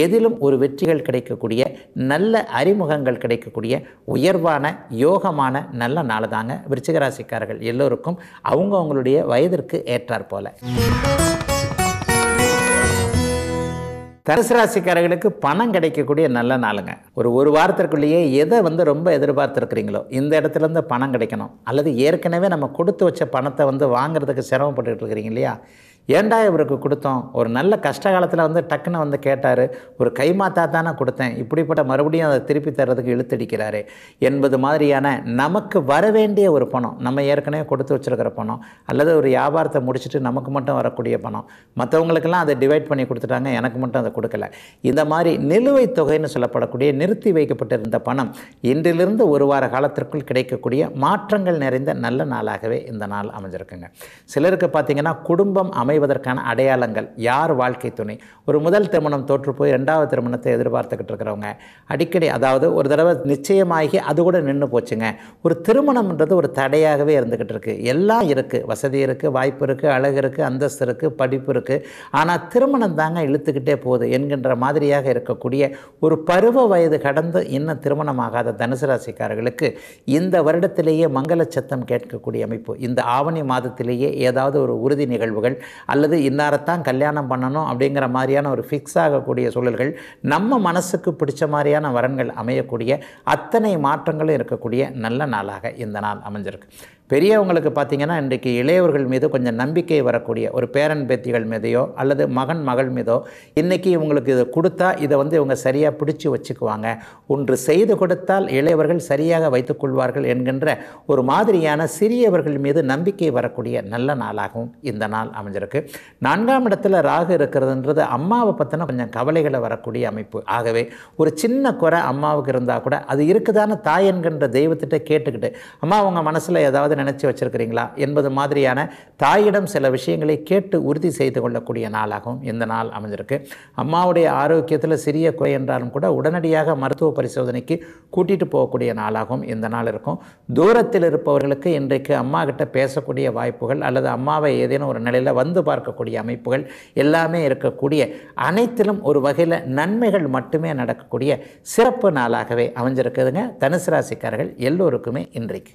எதிலும் ஒரு வெற்றிகள் கிடைக்கக்கூடிய நல்ல அறிமுகங்கள் கிடைக்கக்கூடிய உயர்வான யோகமான நல்ல நாள் தாங்க விருச்சிகராசிக்காரர்கள் எல்லோருக்கும் அவங்க அவங்களுடைய வயதிற்கு ஏற்றார் போல தனுசு ராசிக்காரர்களுக்கு பணம் கிடைக்கக்கூடிய நல்ல நாளுங்க ஒரு ஒரு வாரத்திற்குள்ளேயே எதை வந்து ரொம்ப எதிர்பார்த்துருக்குறீங்களோ இந்த இடத்துலேருந்து பணம் கிடைக்கணும் அல்லது ஏற்கனவே நம்ம கொடுத்து வச்ச பணத்தை வந்து வாங்குறதுக்கு சிரமப்பட்டுக்கிட்டு இருக்கிறீங்க இல்லையா ஏண்டா இவருக்கு கொடுத்தோம் ஒரு நல்ல கஷ்ட காலத்தில் வந்து டக்குன்னு வந்து கேட்டார் ஒரு கைமாத்தா தானே கொடுத்தேன் இப்படிப்பட்ட மறுபடியும் அதை திருப்பி தர்றதுக்கு இழுத்தடிக்கிறாரு என்பது மாதிரியான நமக்கு வர வேண்டிய ஒரு பணம் நம்ம ஏற்கனவே கொடுத்து வச்சுருக்கிற பணம் அல்லது ஒரு வியாபாரத்தை முடிச்சுட்டு நமக்கு மட்டும் வரக்கூடிய பணம் மற்றவங்களுக்கெல்லாம் அதை டிவைட் பண்ணி கொடுத்துட்டாங்க எனக்கு மட்டும் அதை கொடுக்கல இந்த மாதிரி நிலுவைத் தொகைன்னு சொல்லப்படக்கூடிய நிறுத்தி வைக்கப்பட்டிருந்த பணம் இன்றிலிருந்து ஒரு வார காலத்திற்குள் கிடைக்கக்கூடிய மாற்றங்கள் நிறைந்த நல்ல நாளாகவே இந்த நாள் அமைஞ்சிருக்குங்க சிலருக்கு பார்த்திங்கன்னா குடும்பம் அமை அமைவதற்கான அடையாளங்கள் யார் வாழ்க்கை துணை ஒரு முதல் திருமணம் தோற்று போய் ரெண்டாவது திருமணத்தை எதிர்பார்த்துக்கிட்டு இருக்கிறவங்க அடிக்கடி அதாவது ஒரு தடவை நிச்சயமாகி அது கூட நின்று போச்சுங்க ஒரு திருமணம்ன்றது ஒரு தடையாகவே இருந்துக்கிட்டு இருக்குது எல்லாம் இருக்குது வசதி இருக்குது வாய்ப்பு இருக்குது அழகு இருக்குது அந்தஸ்து இருக்குது படிப்பு இருக்குது ஆனால் திருமணம் தாங்க இழுத்துக்கிட்டே போகுது என்கின்ற மாதிரியாக இருக்கக்கூடிய ஒரு பருவ வயது கடந்து இன்னும் திருமணமாகாத தனுசு ராசிக்காரர்களுக்கு இந்த வருடத்திலேயே மங்கள சத்தம் கேட்கக்கூடிய அமைப்பு இந்த ஆவணி மாதத்திலேயே ஏதாவது ஒரு உறுதி நிகழ்வுகள் அல்லது இன்னாரத்தான் கல்யாணம் பண்ணணும் அப்படிங்கிற மாதிரியான ஒரு ஃபிக்ஸ் ஆகக்கூடிய சூழல்கள் நம்ம மனசுக்கு பிடிச்ச மாதிரியான வரன்கள் அமையக்கூடிய அத்தனை மாற்றங்களும் இருக்கக்கூடிய நல்ல நாளாக இந்த நாள் அமைஞ்சிருக்கு பெரியவங்களுக்கு பார்த்திங்கன்னா இன்றைக்கு இளையவர்கள் மீது கொஞ்சம் நம்பிக்கை வரக்கூடிய ஒரு பேரன் பேத்திகள் மீதையோ அல்லது மகன் மகள் மீதோ இன்றைக்கி இவங்களுக்கு இதை கொடுத்தா இதை வந்து இவங்க சரியாக பிடிச்சி வச்சுக்குவாங்க ஒன்று செய்து கொடுத்தால் இளையவர்கள் சரியாக வைத்துக்கொள்வார்கள் என்கின்ற ஒரு மாதிரியான சிறியவர்கள் மீது நம்பிக்கை வரக்கூடிய நல்ல நாளாகவும் இந்த நாள் அமைஞ்சிருக்கு நான்காம் இடத்துல ராகு இருக்கிறதுன்றது அம்மாவை பற்றின கொஞ்சம் கவலைகளை வரக்கூடிய அமைப்பு ஆகவே ஒரு சின்ன குறை அம்மாவுக்கு இருந்தால் கூட அது இருக்குதான தாய் என்கின்ற தெய்வத்திட்ட கேட்டுக்கிட்டு அம்மா அவங்க மனசில் ஏதாவது நினச்சி வச்சுருக்கிறீங்களா என்பது மாதிரியான தாயிடம் சில விஷயங்களை கேட்டு உறுதி செய்து கொள்ளக்கூடிய நாளாகவும் இந்த நாள் அமைஞ்சிருக்கு அம்மாவுடைய ஆரோக்கியத்தில் சிறிய குறை என்றாலும் கூட உடனடியாக மருத்துவ பரிசோதனைக்கு கூட்டிகிட்டு போகக்கூடிய நாளாகவும் இந்த நாள் இருக்கும் தூரத்தில் இருப்பவர்களுக்கு இன்றைக்கு அம்மா கிட்ட பேசக்கூடிய வாய்ப்புகள் அல்லது அம்மாவை ஏதேனும் ஒரு நிலையில் வந்து பார்க்கக்கூடிய அமைப்புகள் எல்லாமே இருக்கக்கூடிய அனைத்திலும் ஒரு வகையில் நன்மைகள் மட்டுமே நடக்கக்கூடிய சிறப்பு நாளாகவே அமைஞ்சிருக்குதுங்க தனுசு ராசிக்காரர்கள் எல்லோருக்குமே இன்றைக்கு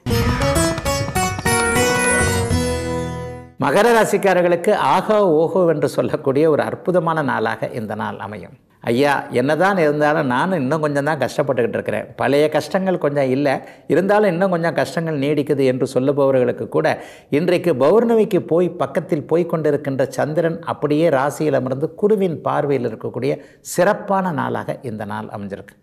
மகர ராசிக்காரர்களுக்கு ஆகோ ஓஹோ என்று சொல்லக்கூடிய ஒரு அற்புதமான நாளாக இந்த நாள் அமையும் ஐயா என்னதான் இருந்தாலும் நானும் இன்னும் கொஞ்சம் தான் கஷ்டப்பட்டுக்கிட்டு இருக்கிறேன் பழைய கஷ்டங்கள் கொஞ்சம் இல்லை இருந்தாலும் இன்னும் கொஞ்சம் கஷ்டங்கள் நீடிக்குது என்று சொல்லுபவர்களுக்கு கூட இன்றைக்கு பௌர்ணமிக்கு போய் பக்கத்தில் போய் கொண்டிருக்கின்ற சந்திரன் அப்படியே ராசியில் அமர்ந்து குருவின் பார்வையில் இருக்கக்கூடிய சிறப்பான நாளாக இந்த நாள் அமைஞ்சிருக்கு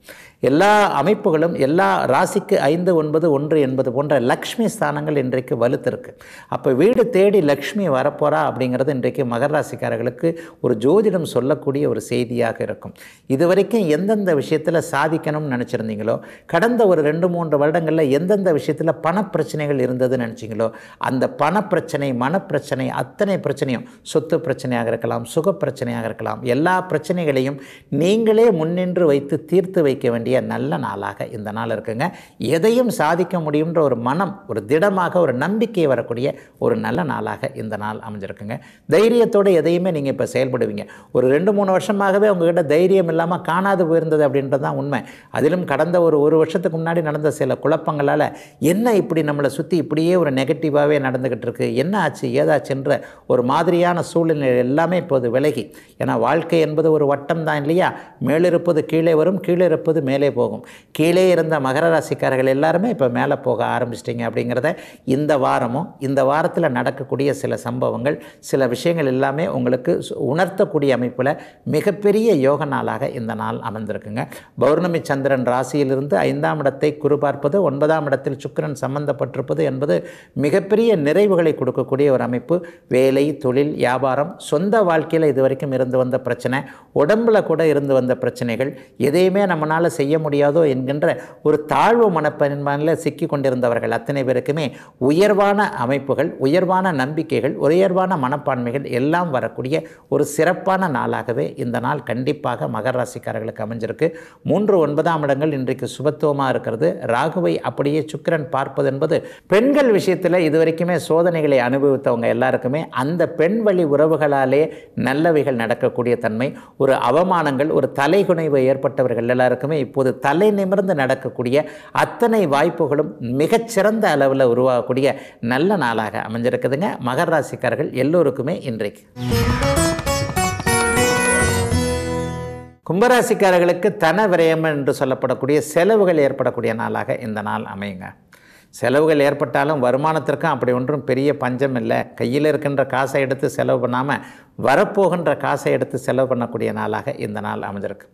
எல்லா அமைப்புகளும் எல்லா ராசிக்கு ஐந்து ஒன்பது ஒன்று என்பது போன்ற லக்ஷ்மி ஸ்தானங்கள் இன்றைக்கு வலுத்திருக்கு அப்போ வீடு தேடி லக்ஷ்மி வரப்போகிறா அப்படிங்கிறது இன்றைக்கு மகர ராசிக்காரர்களுக்கு ஒரு ஜோதிடம் சொல்லக்கூடிய ஒரு செய்தியாக இருக்கும் இது வரைக்கும் எந்தெந்த விஷயத்தில் சாதிக்கணும்னு நினச்சிருந்தீங்களோ கடந்த ஒரு ரெண்டு மூன்று வருடங்களில் எந்தெந்த விஷயத்தில் பணப்பிரச்சனைகள் இருந்ததுன்னு நினச்சிங்களோ அந்த பணப்பிரச்சனை மனப்பிரச்சனை அத்தனை பிரச்சனையும் சொத்து பிரச்சனையாக இருக்கலாம் சுக பிரச்சனையாக இருக்கலாம் எல்லா பிரச்சனைகளையும் நீங்களே முன்னின்று வைத்து தீர்த்து வைக்க வேண்டிய செய்யக்கூடிய நல்ல நாளாக இந்த நாள் இருக்குங்க எதையும் சாதிக்க முடியுன்ற ஒரு மனம் ஒரு திடமாக ஒரு நம்பிக்கை வரக்கூடிய ஒரு நல்ல நாளாக இந்த நாள் அமைஞ்சிருக்குங்க தைரியத்தோடு எதையுமே நீங்கள் இப்போ செயல்படுவீங்க ஒரு ரெண்டு மூணு வருஷமாகவே உங்ககிட்ட தைரியம் இல்லாமல் காணாது போயிருந்தது அப்படின்றது தான் உண்மை அதிலும் கடந்த ஒரு ஒரு வருஷத்துக்கு முன்னாடி நடந்த சில குழப்பங்களால் என்ன இப்படி நம்மளை சுற்றி இப்படியே ஒரு நெகட்டிவாகவே நடந்துக்கிட்டு இருக்குது என்ன ஆச்சு ஏதாச்சுன்ற ஒரு மாதிரியான சூழ்நிலை எல்லாமே இப்போது விலகி ஏன்னா வாழ்க்கை என்பது ஒரு வட்டம் தான் இல்லையா மேலிருப்பது கீழே வரும் கீழே இருப்பது மேலே மேலே போகும் கீழே இருந்த மகர ராசிக்காரர்கள் எல்லாருமே இப்போ மேலே போக ஆரம்பிச்சிட்டிங்க அப்படிங்கிறத இந்த வாரமும் இந்த வாரத்தில் நடக்கக்கூடிய சில சம்பவங்கள் சில விஷயங்கள் எல்லாமே உங்களுக்கு உணர்த்தக்கூடிய அமைப்பில் மிகப்பெரிய யோக நாளாக இந்த நாள் அமைந்திருக்குங்க பௌர்ணமி சந்திரன் ராசியிலிருந்து ஐந்தாம் இடத்தை குறு பார்ப்பது ஒன்பதாம் இடத்தில் சுக்கரன் சம்பந்தப்பட்டிருப்பது என்பது மிகப்பெரிய நிறைவுகளை கொடுக்கக்கூடிய ஒரு அமைப்பு வேலை தொழில் வியாபாரம் சொந்த வாழ்க்கையில் இதுவரைக்கும் இருந்து வந்த பிரச்சனை உடம்பில் கூட இருந்து வந்த பிரச்சனைகள் எதையுமே நம்மளால் செய்ய செய்ய முடியாதோ என்கின்ற ஒரு தாழ்வு மனப்பெருமானில் சிக்கி கொண்டிருந்தவர்கள் அத்தனை பேருக்குமே உயர்வான அமைப்புகள் உயர்வான நம்பிக்கைகள் உயர்வான மனப்பான்மைகள் எல்லாம் வரக்கூடிய ஒரு சிறப்பான நாளாகவே இந்த நாள் கண்டிப்பாக மகர ராசிக்காரர்களுக்கு அமைஞ்சிருக்கு மூன்று ஒன்பதாம் இடங்கள் இன்றைக்கு சுபத்துவமாக இருக்கிறது ராகுவை அப்படியே சுக்கிரன் பார்ப்பது என்பது பெண்கள் விஷயத்தில் இதுவரைக்குமே சோதனைகளை அனுபவித்தவங்க எல்லாருக்குமே அந்த பெண் வழி உறவுகளாலே நல்லவைகள் நடக்கக்கூடிய தன்மை ஒரு அவமானங்கள் ஒரு தலைகுனைவு ஏற்பட்டவர்கள் எல்லாருக்குமே இப்போ இப்போது தலை நிமிர்ந்து நடக்கக்கூடிய அத்தனை வாய்ப்புகளும் மிகச்சிறந்த அளவில் உருவாகக்கூடிய நல்ல நாளாக அமைஞ்சிருக்குதுங்க மகர ராசிக்காரர்கள் எல்லோருக்குமே இன்றைக்கு கும்பராசிக்காரர்களுக்கு தன விரயம் என்று சொல்லப்படக்கூடிய செலவுகள் ஏற்படக்கூடிய நாளாக இந்த நாள் அமையுங்க செலவுகள் ஏற்பட்டாலும் வருமானத்திற்கும் அப்படி ஒன்றும் பெரிய பஞ்சம் இல்லை கையில் இருக்கின்ற காசை எடுத்து செலவு பண்ணாமல் வரப்போகின்ற காசை எடுத்து செலவு பண்ணக்கூடிய நாளாக இந்த நாள் அமைஞ்சிருக்கு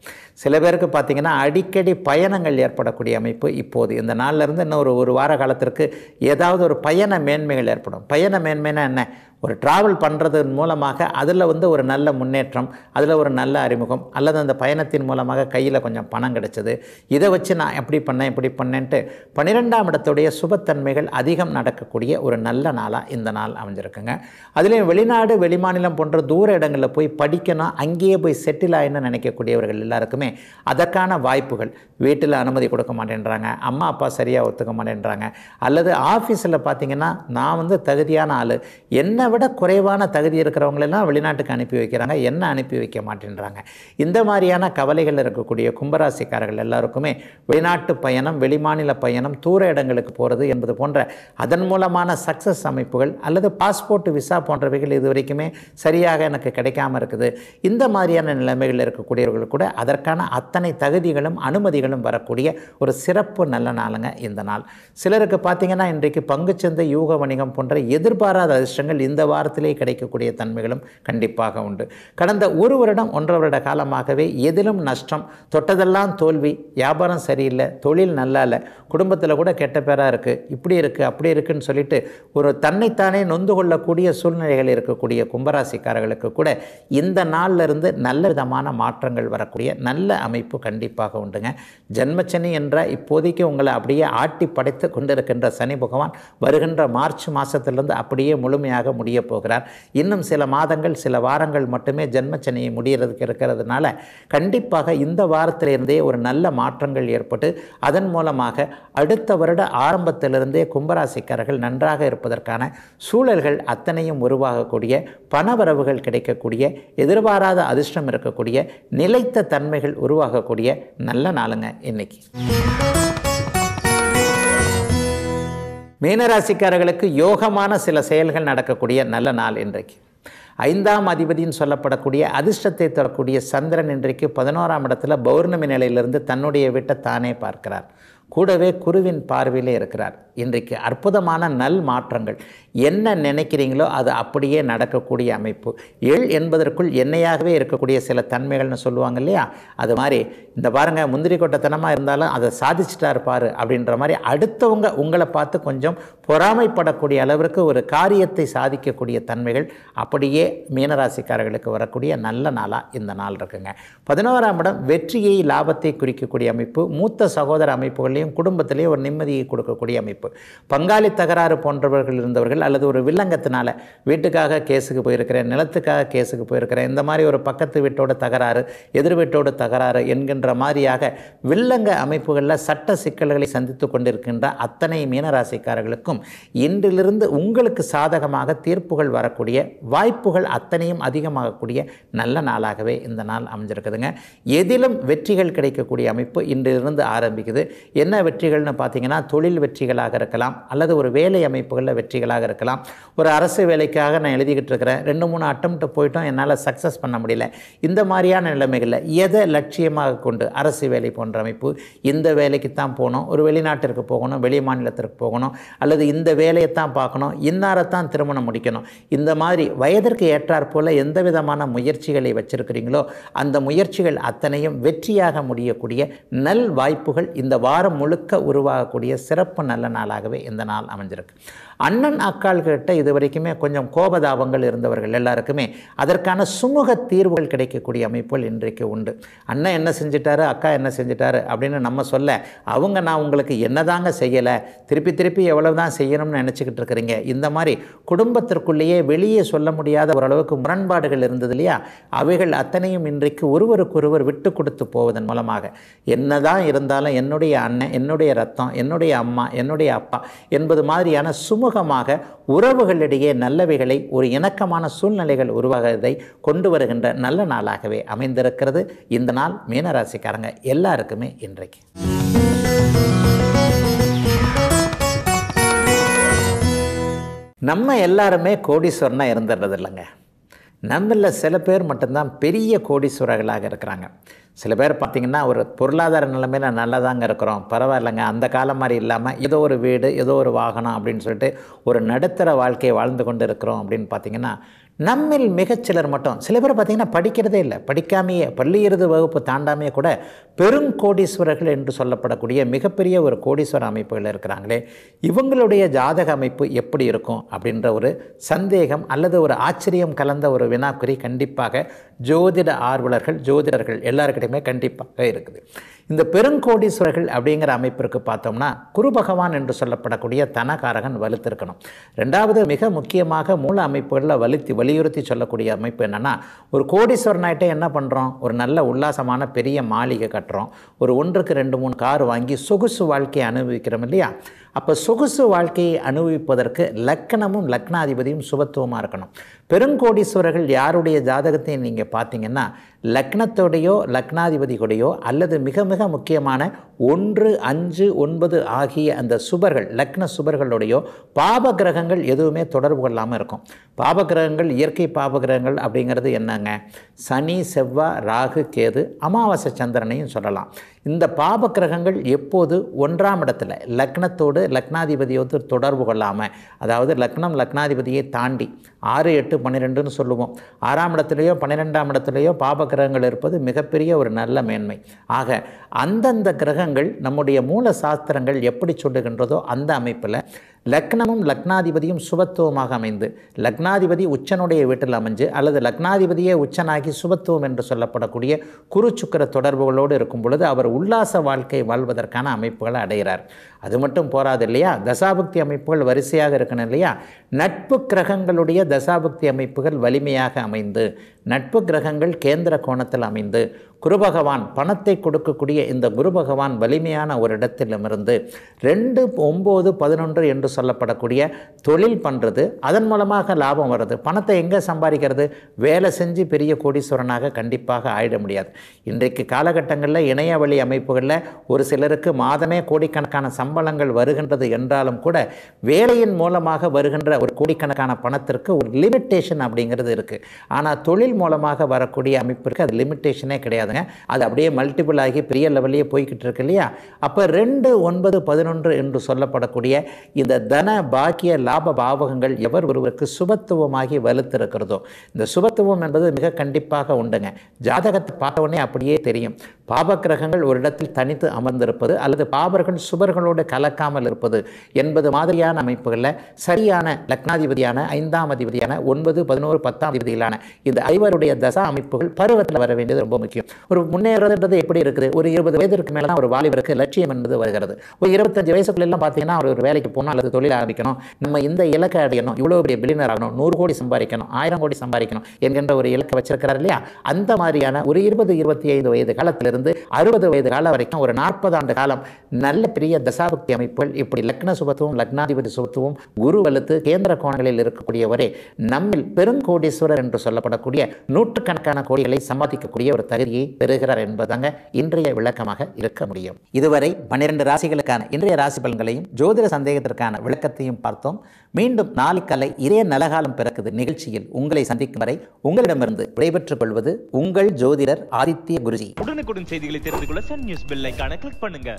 சில பேருக்கு பார்த்திங்கன்னா அடிக்கடி பயணங்கள் ஏற்படக்கூடிய அமைப்பு இப்போது இந்த நாளிலிருந்து இன்னும் ஒரு ஒரு வார காலத்திற்கு ஏதாவது ஒரு பயண மேன்மைகள் ஏற்படும் பயண மேன்மைனா என்ன ஒரு ட்ராவல் பண்ணுறதன் மூலமாக அதில் வந்து ஒரு நல்ல முன்னேற்றம் அதில் ஒரு நல்ல அறிமுகம் அல்லது அந்த பயணத்தின் மூலமாக கையில் கொஞ்சம் பணம் கிடைச்சது இதை வச்சு நான் எப்படி பண்ணேன் இப்படி பண்ணேன்ட்டு பன்னிரெண்டாம் இடத்துடைய சுபத்தன்மைகள் அதிகம் நடக்கக்கூடிய ஒரு நல்ல நாளாக இந்த நாள் அமைஞ்சிருக்குங்க அதுலேயும் வெளிநாடு வெளிமாநிலம் போன்ற தூர இடங்களில் போய் படிக்கணும் அங்கேயே போய் செட்டில் ஆகினு நினைக்கக்கூடியவர்கள் எல்லாருக்குமே அதற்கான வாய்ப்புகள் வீட்டில் அனுமதி கொடுக்க மாட்டேன்றாங்க அம்மா அப்பா சரியாக ஒத்துக்க மாட்டேன்றாங்க அல்லது ஆஃபீஸில் பார்த்திங்கன்னா நான் வந்து தகுதியான ஆள் என்னை விட குறைவான தகுதி இருக்கிறவங்களெல்லாம் வெளிநாட்டுக்கு அனுப்பி வைக்கிறாங்க என்ன அனுப்பி வைக்க மாட்டேன்றாங்க இந்த மாதிரியான கவலைகள் இருக்கக்கூடிய கும்பராசிக்காரர்கள் எல்லாருக்குமே வெளிநாட்டு பயணம் வெளிமாநில பயணம் தூர இடங்களுக்கு போகிறது என்பது போன்ற அதன் மூலமான சக்ஸஸ் அமைப்புகள் அல்லது பாஸ்போர்ட் விசா போன்றவைகள் இது வரைக்குமே சரியாக சரியாக எனக்கு கிடைக்காம இருக்குது இந்த மாதிரியான நிலைமைகள் இருக்கக்கூடியவர்கள் கூட அதற்கான அத்தனை தகுதிகளும் அனுமதிகளும் வரக்கூடிய ஒரு சிறப்பு நல்ல நாளுங்க இந்த நாள் சிலருக்கு பார்த்திங்கன்னா இன்றைக்கு பங்குச்சந்தை யூக வணிகம் போன்ற எதிர்பாராத அதிர்ஷ்டங்கள் இந்த வாரத்திலே கிடைக்கக்கூடிய தன்மைகளும் கண்டிப்பாக உண்டு கடந்த ஒரு வருடம் ஒன்றரை வருட காலமாகவே எதிலும் நஷ்டம் தொட்டதெல்லாம் தோல்வி வியாபாரம் சரியில்லை தொழில் நல்லா இல்லை குடும்பத்தில் கூட கெட்ட பேராக இருக்குது இப்படி இருக்குது அப்படி இருக்குதுன்னு சொல்லிட்டு ஒரு தன்னைத்தானே நொந்து கொள்ளக்கூடிய சூழ்நிலைகள் இருக்கக்கூடிய கும்பராசிக்காரர்கள் நண்பர்களுக்கு கூட இந்த நாளில் இருந்து நல்ல விதமான மாற்றங்கள் வரக்கூடிய நல்ல அமைப்பு கண்டிப்பாக உண்டுங்க ஜென்மச்சனி என்ற இப்போதைக்கு உங்களை அப்படியே ஆட்டி படைத்து கொண்டிருக்கின்ற சனி பகவான் வருகின்ற மார்ச் மாதத்திலிருந்து அப்படியே முழுமையாக முடிய போகிறார் இன்னும் சில மாதங்கள் சில வாரங்கள் மட்டுமே ஜென்மச்சனியை முடிகிறதுக்கு இருக்கிறதுனால கண்டிப்பாக இந்த வாரத்திலிருந்தே ஒரு நல்ல மாற்றங்கள் ஏற்பட்டு அதன் மூலமாக அடுத்த வருட ஆரம்பத்திலிருந்தே கும்பராசிக்காரர்கள் நன்றாக இருப்பதற்கான சூழல்கள் அத்தனையும் உருவாகக்கூடிய பணவரவுகள் நன்மைகள் கிடைக்கக்கூடிய எதிர்பாராத அதிர்ஷ்டம் இருக்கக்கூடிய நிலைத்த தன்மைகள் உருவாகக்கூடிய நல்ல நாளுங்க இன்னைக்கு மீனராசிக்காரர்களுக்கு யோகமான சில செயல்கள் நடக்கக்கூடிய நல்ல நாள் இன்றைக்கு ஐந்தாம் அதிபதின்னு சொல்லப்படக்கூடிய அதிர்ஷ்டத்தை தரக்கூடிய சந்திரன் இன்றைக்கு பதினோராம் இடத்துல பௌர்ணமி நிலையிலிருந்து தன்னுடைய வீட்டை தானே பார்க்கிறார் கூடவே குருவின் பார்வையிலே இருக்கிறார் இன்றைக்கு அற்புதமான நல் மாற்றங்கள் என்ன நினைக்கிறீங்களோ அது அப்படியே நடக்கக்கூடிய அமைப்பு எள் என்பதற்குள் என்னையாகவே இருக்கக்கூடிய சில தன்மைகள்னு சொல்லுவாங்க இல்லையா அது மாதிரி இந்த பாருங்கள் முந்திரி கொட்டத்தனமாக இருந்தாலும் அதை சாதிச்சிட்டார் பாரு அப்படின்ற மாதிரி அடுத்தவங்க உங்களை பார்த்து கொஞ்சம் பொறாமைப்படக்கூடிய அளவிற்கு ஒரு காரியத்தை சாதிக்கக்கூடிய தன்மைகள் அப்படியே மீனராசிக்காரர்களுக்கு வரக்கூடிய நல்ல நாளாக இந்த நாள் இருக்குங்க பதினோராம் இடம் வெற்றியை லாபத்தை குறிக்கக்கூடிய அமைப்பு மூத்த சகோதர அமைப்புகள் உறவுகளையும் குடும்பத்திலையும் ஒரு நிம்மதியை கொடுக்கக்கூடிய அமைப்பு பங்காளி தகராறு போன்றவர்கள் இருந்தவர்கள் அல்லது ஒரு வில்லங்கத்தினால வீட்டுக்காக கேஸுக்கு போயிருக்கிறேன் நிலத்துக்காக கேஸுக்கு போயிருக்கிறேன் இந்த மாதிரி ஒரு பக்கத்து வீட்டோட தகராறு எதிர் வீட்டோட தகராறு என்கின்ற மாதிரியாக வில்லங்க அமைப்புகளில் சட்ட சிக்கல்களை சந்தித்து கொண்டிருக்கின்ற அத்தனை மீனராசிக்காரர்களுக்கும் இன்றிலிருந்து உங்களுக்கு சாதகமாக தீர்ப்புகள் வரக்கூடிய வாய்ப்புகள் அத்தனையும் அதிகமாகக்கூடிய நல்ல நாளாகவே இந்த நாள் அமைஞ்சிருக்குதுங்க எதிலும் வெற்றிகள் கிடைக்கக்கூடிய அமைப்பு இன்றிலிருந்து ஆரம்பிக்குது என்ன வெற்றிகள்னு பார்த்தீங்கன்னா தொழில் வெற்றிகளாக இருக்கலாம் அல்லது ஒரு வேலை அமைப்புகளில் வெற்றிகளாக இருக்கலாம் ஒரு அரசு வேலைக்காக நான் எழுதிக்கிட்டு இருக்கிறேன் ரெண்டு மூணு அட்டம்ப்ட்டு போயிட்டோம் என்னால் சக்ஸஸ் பண்ண முடியல இந்த மாதிரியான நிலைமைகளில் எதை லட்சியமாக கொண்டு அரசு வேலை போன்ற அமைப்பு இந்த வேலைக்கு தான் போகணும் ஒரு வெளிநாட்டிற்கு போகணும் வெளி மாநிலத்திற்கு போகணும் அல்லது இந்த வேலையை தான் பார்க்கணும் இன்னாரத்தான் திருமணம் முடிக்கணும் இந்த மாதிரி வயதிற்கு ஏற்றாற் போல் எந்த விதமான முயற்சிகளை வச்சிருக்கிறீங்களோ அந்த முயற்சிகள் அத்தனையும் வெற்றியாக முடியக்கூடிய நல் வாய்ப்புகள் இந்த வாரம் முழுக்க உருவாகக்கூடிய சிறப்பு நல்ல நாளாகவே இந்த நாள் அமைஞ்சிருக்கு அண்ணன் அக்காள்கிட்ட இது வரைக்குமே கொஞ்சம் கோபதாபங்கள் இருந்தவர்கள் எல்லாருக்குமே அதற்கான சுமூக தீர்வுகள் கிடைக்கக்கூடிய அமைப்புகள் இன்றைக்கு உண்டு அண்ணன் என்ன செஞ்சிட்டாரு அக்கா என்ன செஞ்சிட்டாரு அப்படின்னு நம்ம சொல்ல அவங்க நான் உங்களுக்கு என்னதாங்க செய்யலை திருப்பி திருப்பி எவ்வளவு தான் செய்யணும்னு நினச்சிக்கிட்டு இருக்கிறீங்க இந்த மாதிரி குடும்பத்திற்குள்ளேயே வெளியே சொல்ல முடியாத ஓரளவுக்கு முரண்பாடுகள் இருந்தது இல்லையா அவைகள் அத்தனையும் இன்றைக்கு ஒருவருக்கொருவர் விட்டு கொடுத்து போவதன் மூலமாக என்னதான் இருந்தாலும் என்னுடைய அண்ணன் என்னுடைய ரத்தம் என்னுடைய அம்மா என்னுடைய அப்பா என்பது மாதிரியான சும சுமூகமாக உறவுகளிடையே நல்லவைகளை ஒரு இணக்கமான சூழ்நிலைகள் உருவாகிறதை கொண்டு வருகின்ற நல்ல நாளாகவே அமைந்திருக்கிறது இந்த நாள் மீனராசிக்காரங்க எல்லாருக்குமே இன்றைக்கு நம்ம எல்லாருமே கோடீஸ்வரனாக இருந்துடுறது இல்லைங்க நம்மளில் சில பேர் மட்டும்தான் பெரிய கோடீஸ்வரர்களாக இருக்கிறாங்க சில பேர் பார்த்திங்கன்னா ஒரு பொருளாதார நிலைமையில் நல்லா தாங்க இருக்கிறோம் பரவாயில்லைங்க அந்த காலம் மாதிரி இல்லாமல் ஏதோ ஒரு வீடு ஏதோ ஒரு வாகனம் அப்படின்னு சொல்லிட்டு ஒரு நடுத்தர வாழ்க்கையை வாழ்ந்து கொண்டு இருக்கிறோம் அப்படின்னு பார்த்திங்கன்னா நம்மில் மிகச்சிலர் மட்டும் சில பேர் பார்த்திங்கன்னா படிக்கிறதே இல்லை படிக்காமையே இறுதி வகுப்பு தாண்டாமையே கூட பெரும் கோடீஸ்வரர்கள் என்று சொல்லப்படக்கூடிய மிகப்பெரிய ஒரு கோடீஸ்வர அமைப்புகள் இருக்கிறாங்களே இவங்களுடைய ஜாதக அமைப்பு எப்படி இருக்கும் அப்படின்ற ஒரு சந்தேகம் அல்லது ஒரு ஆச்சரியம் கலந்த ஒரு வினாக்குறி கண்டிப்பாக ஜோதிட ஆர்வலர்கள் ஜோதிடர்கள் எல்லாருக்கிட்டையுமே கண்டிப்பாக இருக்குது இந்த பெருங்கோடீஸ்வரர்கள் அப்படிங்கிற அமைப்பிற்கு பார்த்தோம்னா குரு பகவான் என்று சொல்லப்படக்கூடிய தனகாரகன் வலுத்திருக்கணும் ரெண்டாவது மிக முக்கியமாக மூல அமைப்புகளில் வலுத்தி வலியுறுத்தி சொல்லக்கூடிய அமைப்பு என்னென்னா ஒரு கோடீஸ்வரனாயிட்டே என்ன பண்ணுறோம் ஒரு நல்ல உல்லாசமான பெரிய மாளிகை கட்டுறோம் ஒரு ஒன்றுக்கு ரெண்டு மூணு கார் வாங்கி சொகுசு வாழ்க்கையை அனுபவிக்கிறோம் இல்லையா அப்போ சொகுசு வாழ்க்கையை அனுபவிப்பதற்கு லக்கணமும் லக்னாதிபதியும் சுபத்துவமாக இருக்கணும் பெருங்கோடீஸ்வரர்கள் யாருடைய ஜாதகத்தையும் நீங்கள் பார்த்தீங்கன்னா லக்னத்தோடையோ லக்னாதிபதியோடையோ அல்லது மிக மிக முக்கியமான ஒன்று அஞ்சு ஒன்பது ஆகிய அந்த சுபர்கள் லக்ன சுபர்களுடையோ பாப கிரகங்கள் எதுவுமே தொடர்பு கொள்ளாமல் இருக்கும் பாப கிரகங்கள் இயற்கை பாப கிரகங்கள் அப்படிங்கிறது என்னங்க சனி செவ்வாய் ராகு கேது அமாவாசை சந்திரனையும் சொல்லலாம் இந்த பாப கிரகங்கள் எப்போது ஒன்றாம் இடத்துல லக்னத்தோடு லக்னாதிபதியோடு தொடர்பு கொள்ளாமல் அதாவது லக்னம் லக்னாதிபதியை தாண்டி ஆறு எட்டு பன்னிரெண்டுன்னு சொல்லுவோம் ஆறாம் இடத்துலையோ பன்னிரெண்டாம் இடத்துலையோ பாப கிரகங்கள் இருப்பது மிகப்பெரிய ஒரு நல்ல மேன்மை ஆக அந்தந்த கிரக சாஸ்திரங்கள் நம்முடைய மூல சாஸ்திரங்கள் எப்படி சொல்லுகின்றதோ அந்த அமைப்பில் லக்னமும் லக்னாதிபதியும் சுபத்துவமாக அமைந்து லக்னாதிபதி உச்சனுடைய வீட்டில் அமைஞ்சு அல்லது லக்னாதிபதியே உச்சனாகி சுபத்துவம் என்று சொல்லப்படக்கூடிய குரு தொடர்புகளோடு இருக்கும் பொழுது அவர் உல்லாச வாழ்க்கை வாழ்வதற்கான அமைப்புகளை அடைகிறார் அது மட்டும் போராது இல்லையா தசாபக்தி அமைப்புகள் வரிசையாக இருக்கணும் இல்லையா நட்பு கிரகங்களுடைய தசாபக்தி அமைப்புகள் வலிமையாக அமைந்து நட்பு கிரகங்கள் கேந்திர கோணத்தில் அமைந்து குரு பகவான் பணத்தை கொடுக்கக்கூடிய இந்த குரு பகவான் வலிமையான ஒரு இடத்திலிருந்து ரெண்டு ஒம்பது பதினொன்று என்று சொல்லப்படக்கூடிய தொழில் பண்ணுறது அதன் மூலமாக லாபம் வருது பணத்தை எங்கே சம்பாதிக்கிறது வேலை செஞ்சு பெரிய கோடீஸ்வரனாக கண்டிப்பாக ஆயிட முடியாது இன்றைக்கு காலகட்டங்களில் இணையவழி அமைப்புகளில் ஒரு சிலருக்கு மாதமே கோடிக்கணக்கான சம்பளம் சம்பளங்கள் வருகின்றது என்றாலும் கூட வேலையின் மூலமாக வருகின்ற ஒரு கோடிக்கணக்கான பணத்திற்கு ஒரு லிமிட்டேஷன் அப்படிங்கிறது இருக்குது ஆனால் தொழில் மூலமாக வரக்கூடிய அமைப்பிற்கு அது லிமிட்டேஷனே கிடையாதுங்க அது அப்படியே மல்டிபிள் ஆகி பெரிய லெவல்லையே போய்கிட்டு இருக்கு இல்லையா அப்போ ரெண்டு ஒன்பது பதினொன்று என்று சொல்லப்படக்கூடிய இந்த தன பாக்கிய லாப பாவகங்கள் எவர் ஒருவருக்கு சுபத்துவமாகி வலுத்திருக்கிறதோ இந்த சுபத்துவம் என்பது மிக கண்டிப்பாக உண்டுங்க ஜாதகத்தை பார்த்தவொடனே அப்படியே தெரியும் பாபகிரகங்கள் கிரகங்கள் ஒரு இடத்தில் தனித்து அமர்ந்திருப்பது அல்லது பாபர்கள் சுபர்களோடு கலக்காமல் இருப்பது என்பது மாதிரியான அமைப்புகளில் சரியான லக்னாதிபதியான ஐந்தாம் அதிபதியான ஒன்பது பதினோரு பத்தாம் அதிபதியிலான இந்த ஐவருடைய தசா அமைப்புகள் பருவத்தில் வர வேண்டியது ரொம்ப முக்கியம் ஒரு முன்னேறதுன்றது எப்படி இருக்குது ஒரு இருபது வயதிற்கு மேலே தான் ஒரு வாலிபருக்கு லட்சியம் என்பது வருகிறது ஒரு இருபத்தஞ்சு வயசுக்குள்ளெல்லாம் பார்த்தீங்கன்னா அவர் ஒரு வேலைக்கு போகணும் அல்லது தொழில் ஆரம்பிக்கணும் நம்ம இந்த இலக்கை அடையணும் இவ்வளோ பெரிய பில்லினர் ஆகணும் நூறு கோடி சம்பாதிக்கணும் ஆயிரம் கோடி சம்பாதிக்கணும் என்கின்ற ஒரு இலக்கை வச்சிருக்கிறார் இல்லையா அந்த மாதிரியான ஒரு இருபது இருபத்தி ஐந்து வயது காலத்திலிருந்து அறுபது வயது காலம் வரைக்கும் ஒரு நாற்பது ஆண்டு காலம் நல்ல பெரிய தசா தசாபக்தி அமைப்புகள் இப்படி லக்ன சுபத்துவம் லக்னாதிபதி சுபத்துவம் குரு வலுத்து கேந்திர கோணங்களில் இருக்கக்கூடியவரே நம்மில் பெருங்கோடீஸ்வரர் என்று சொல்லப்படக்கூடிய நூற்றுக்கணக்கான கோடிகளை சம்பாதிக்கக்கூடிய ஒரு தகுதியை பெறுகிறார் என்பதாங்க இன்றைய விளக்கமாக இருக்க முடியும் இதுவரை பன்னிரண்டு ராசிகளுக்கான இன்றைய ராசி பலன்களையும் ஜோதிட சந்தேகத்திற்கான விளக்கத்தையும் பார்த்தோம் மீண்டும் நாளைக்கலை இதே நலகாலம் பிறக்குது நிகழ்ச்சியில் உங்களை சந்திக்கும் வரை உங்களிடமிருந்து விடைபெற்றுக் கொள்வது உங்கள் ஜோதிடர் ஆதித்ய குருஜி உடனுக்குடன் செய்திகளை தெரிந்து கொள்ள சன் நியூஸ் பெல் கிளிக் பண்ணுங்க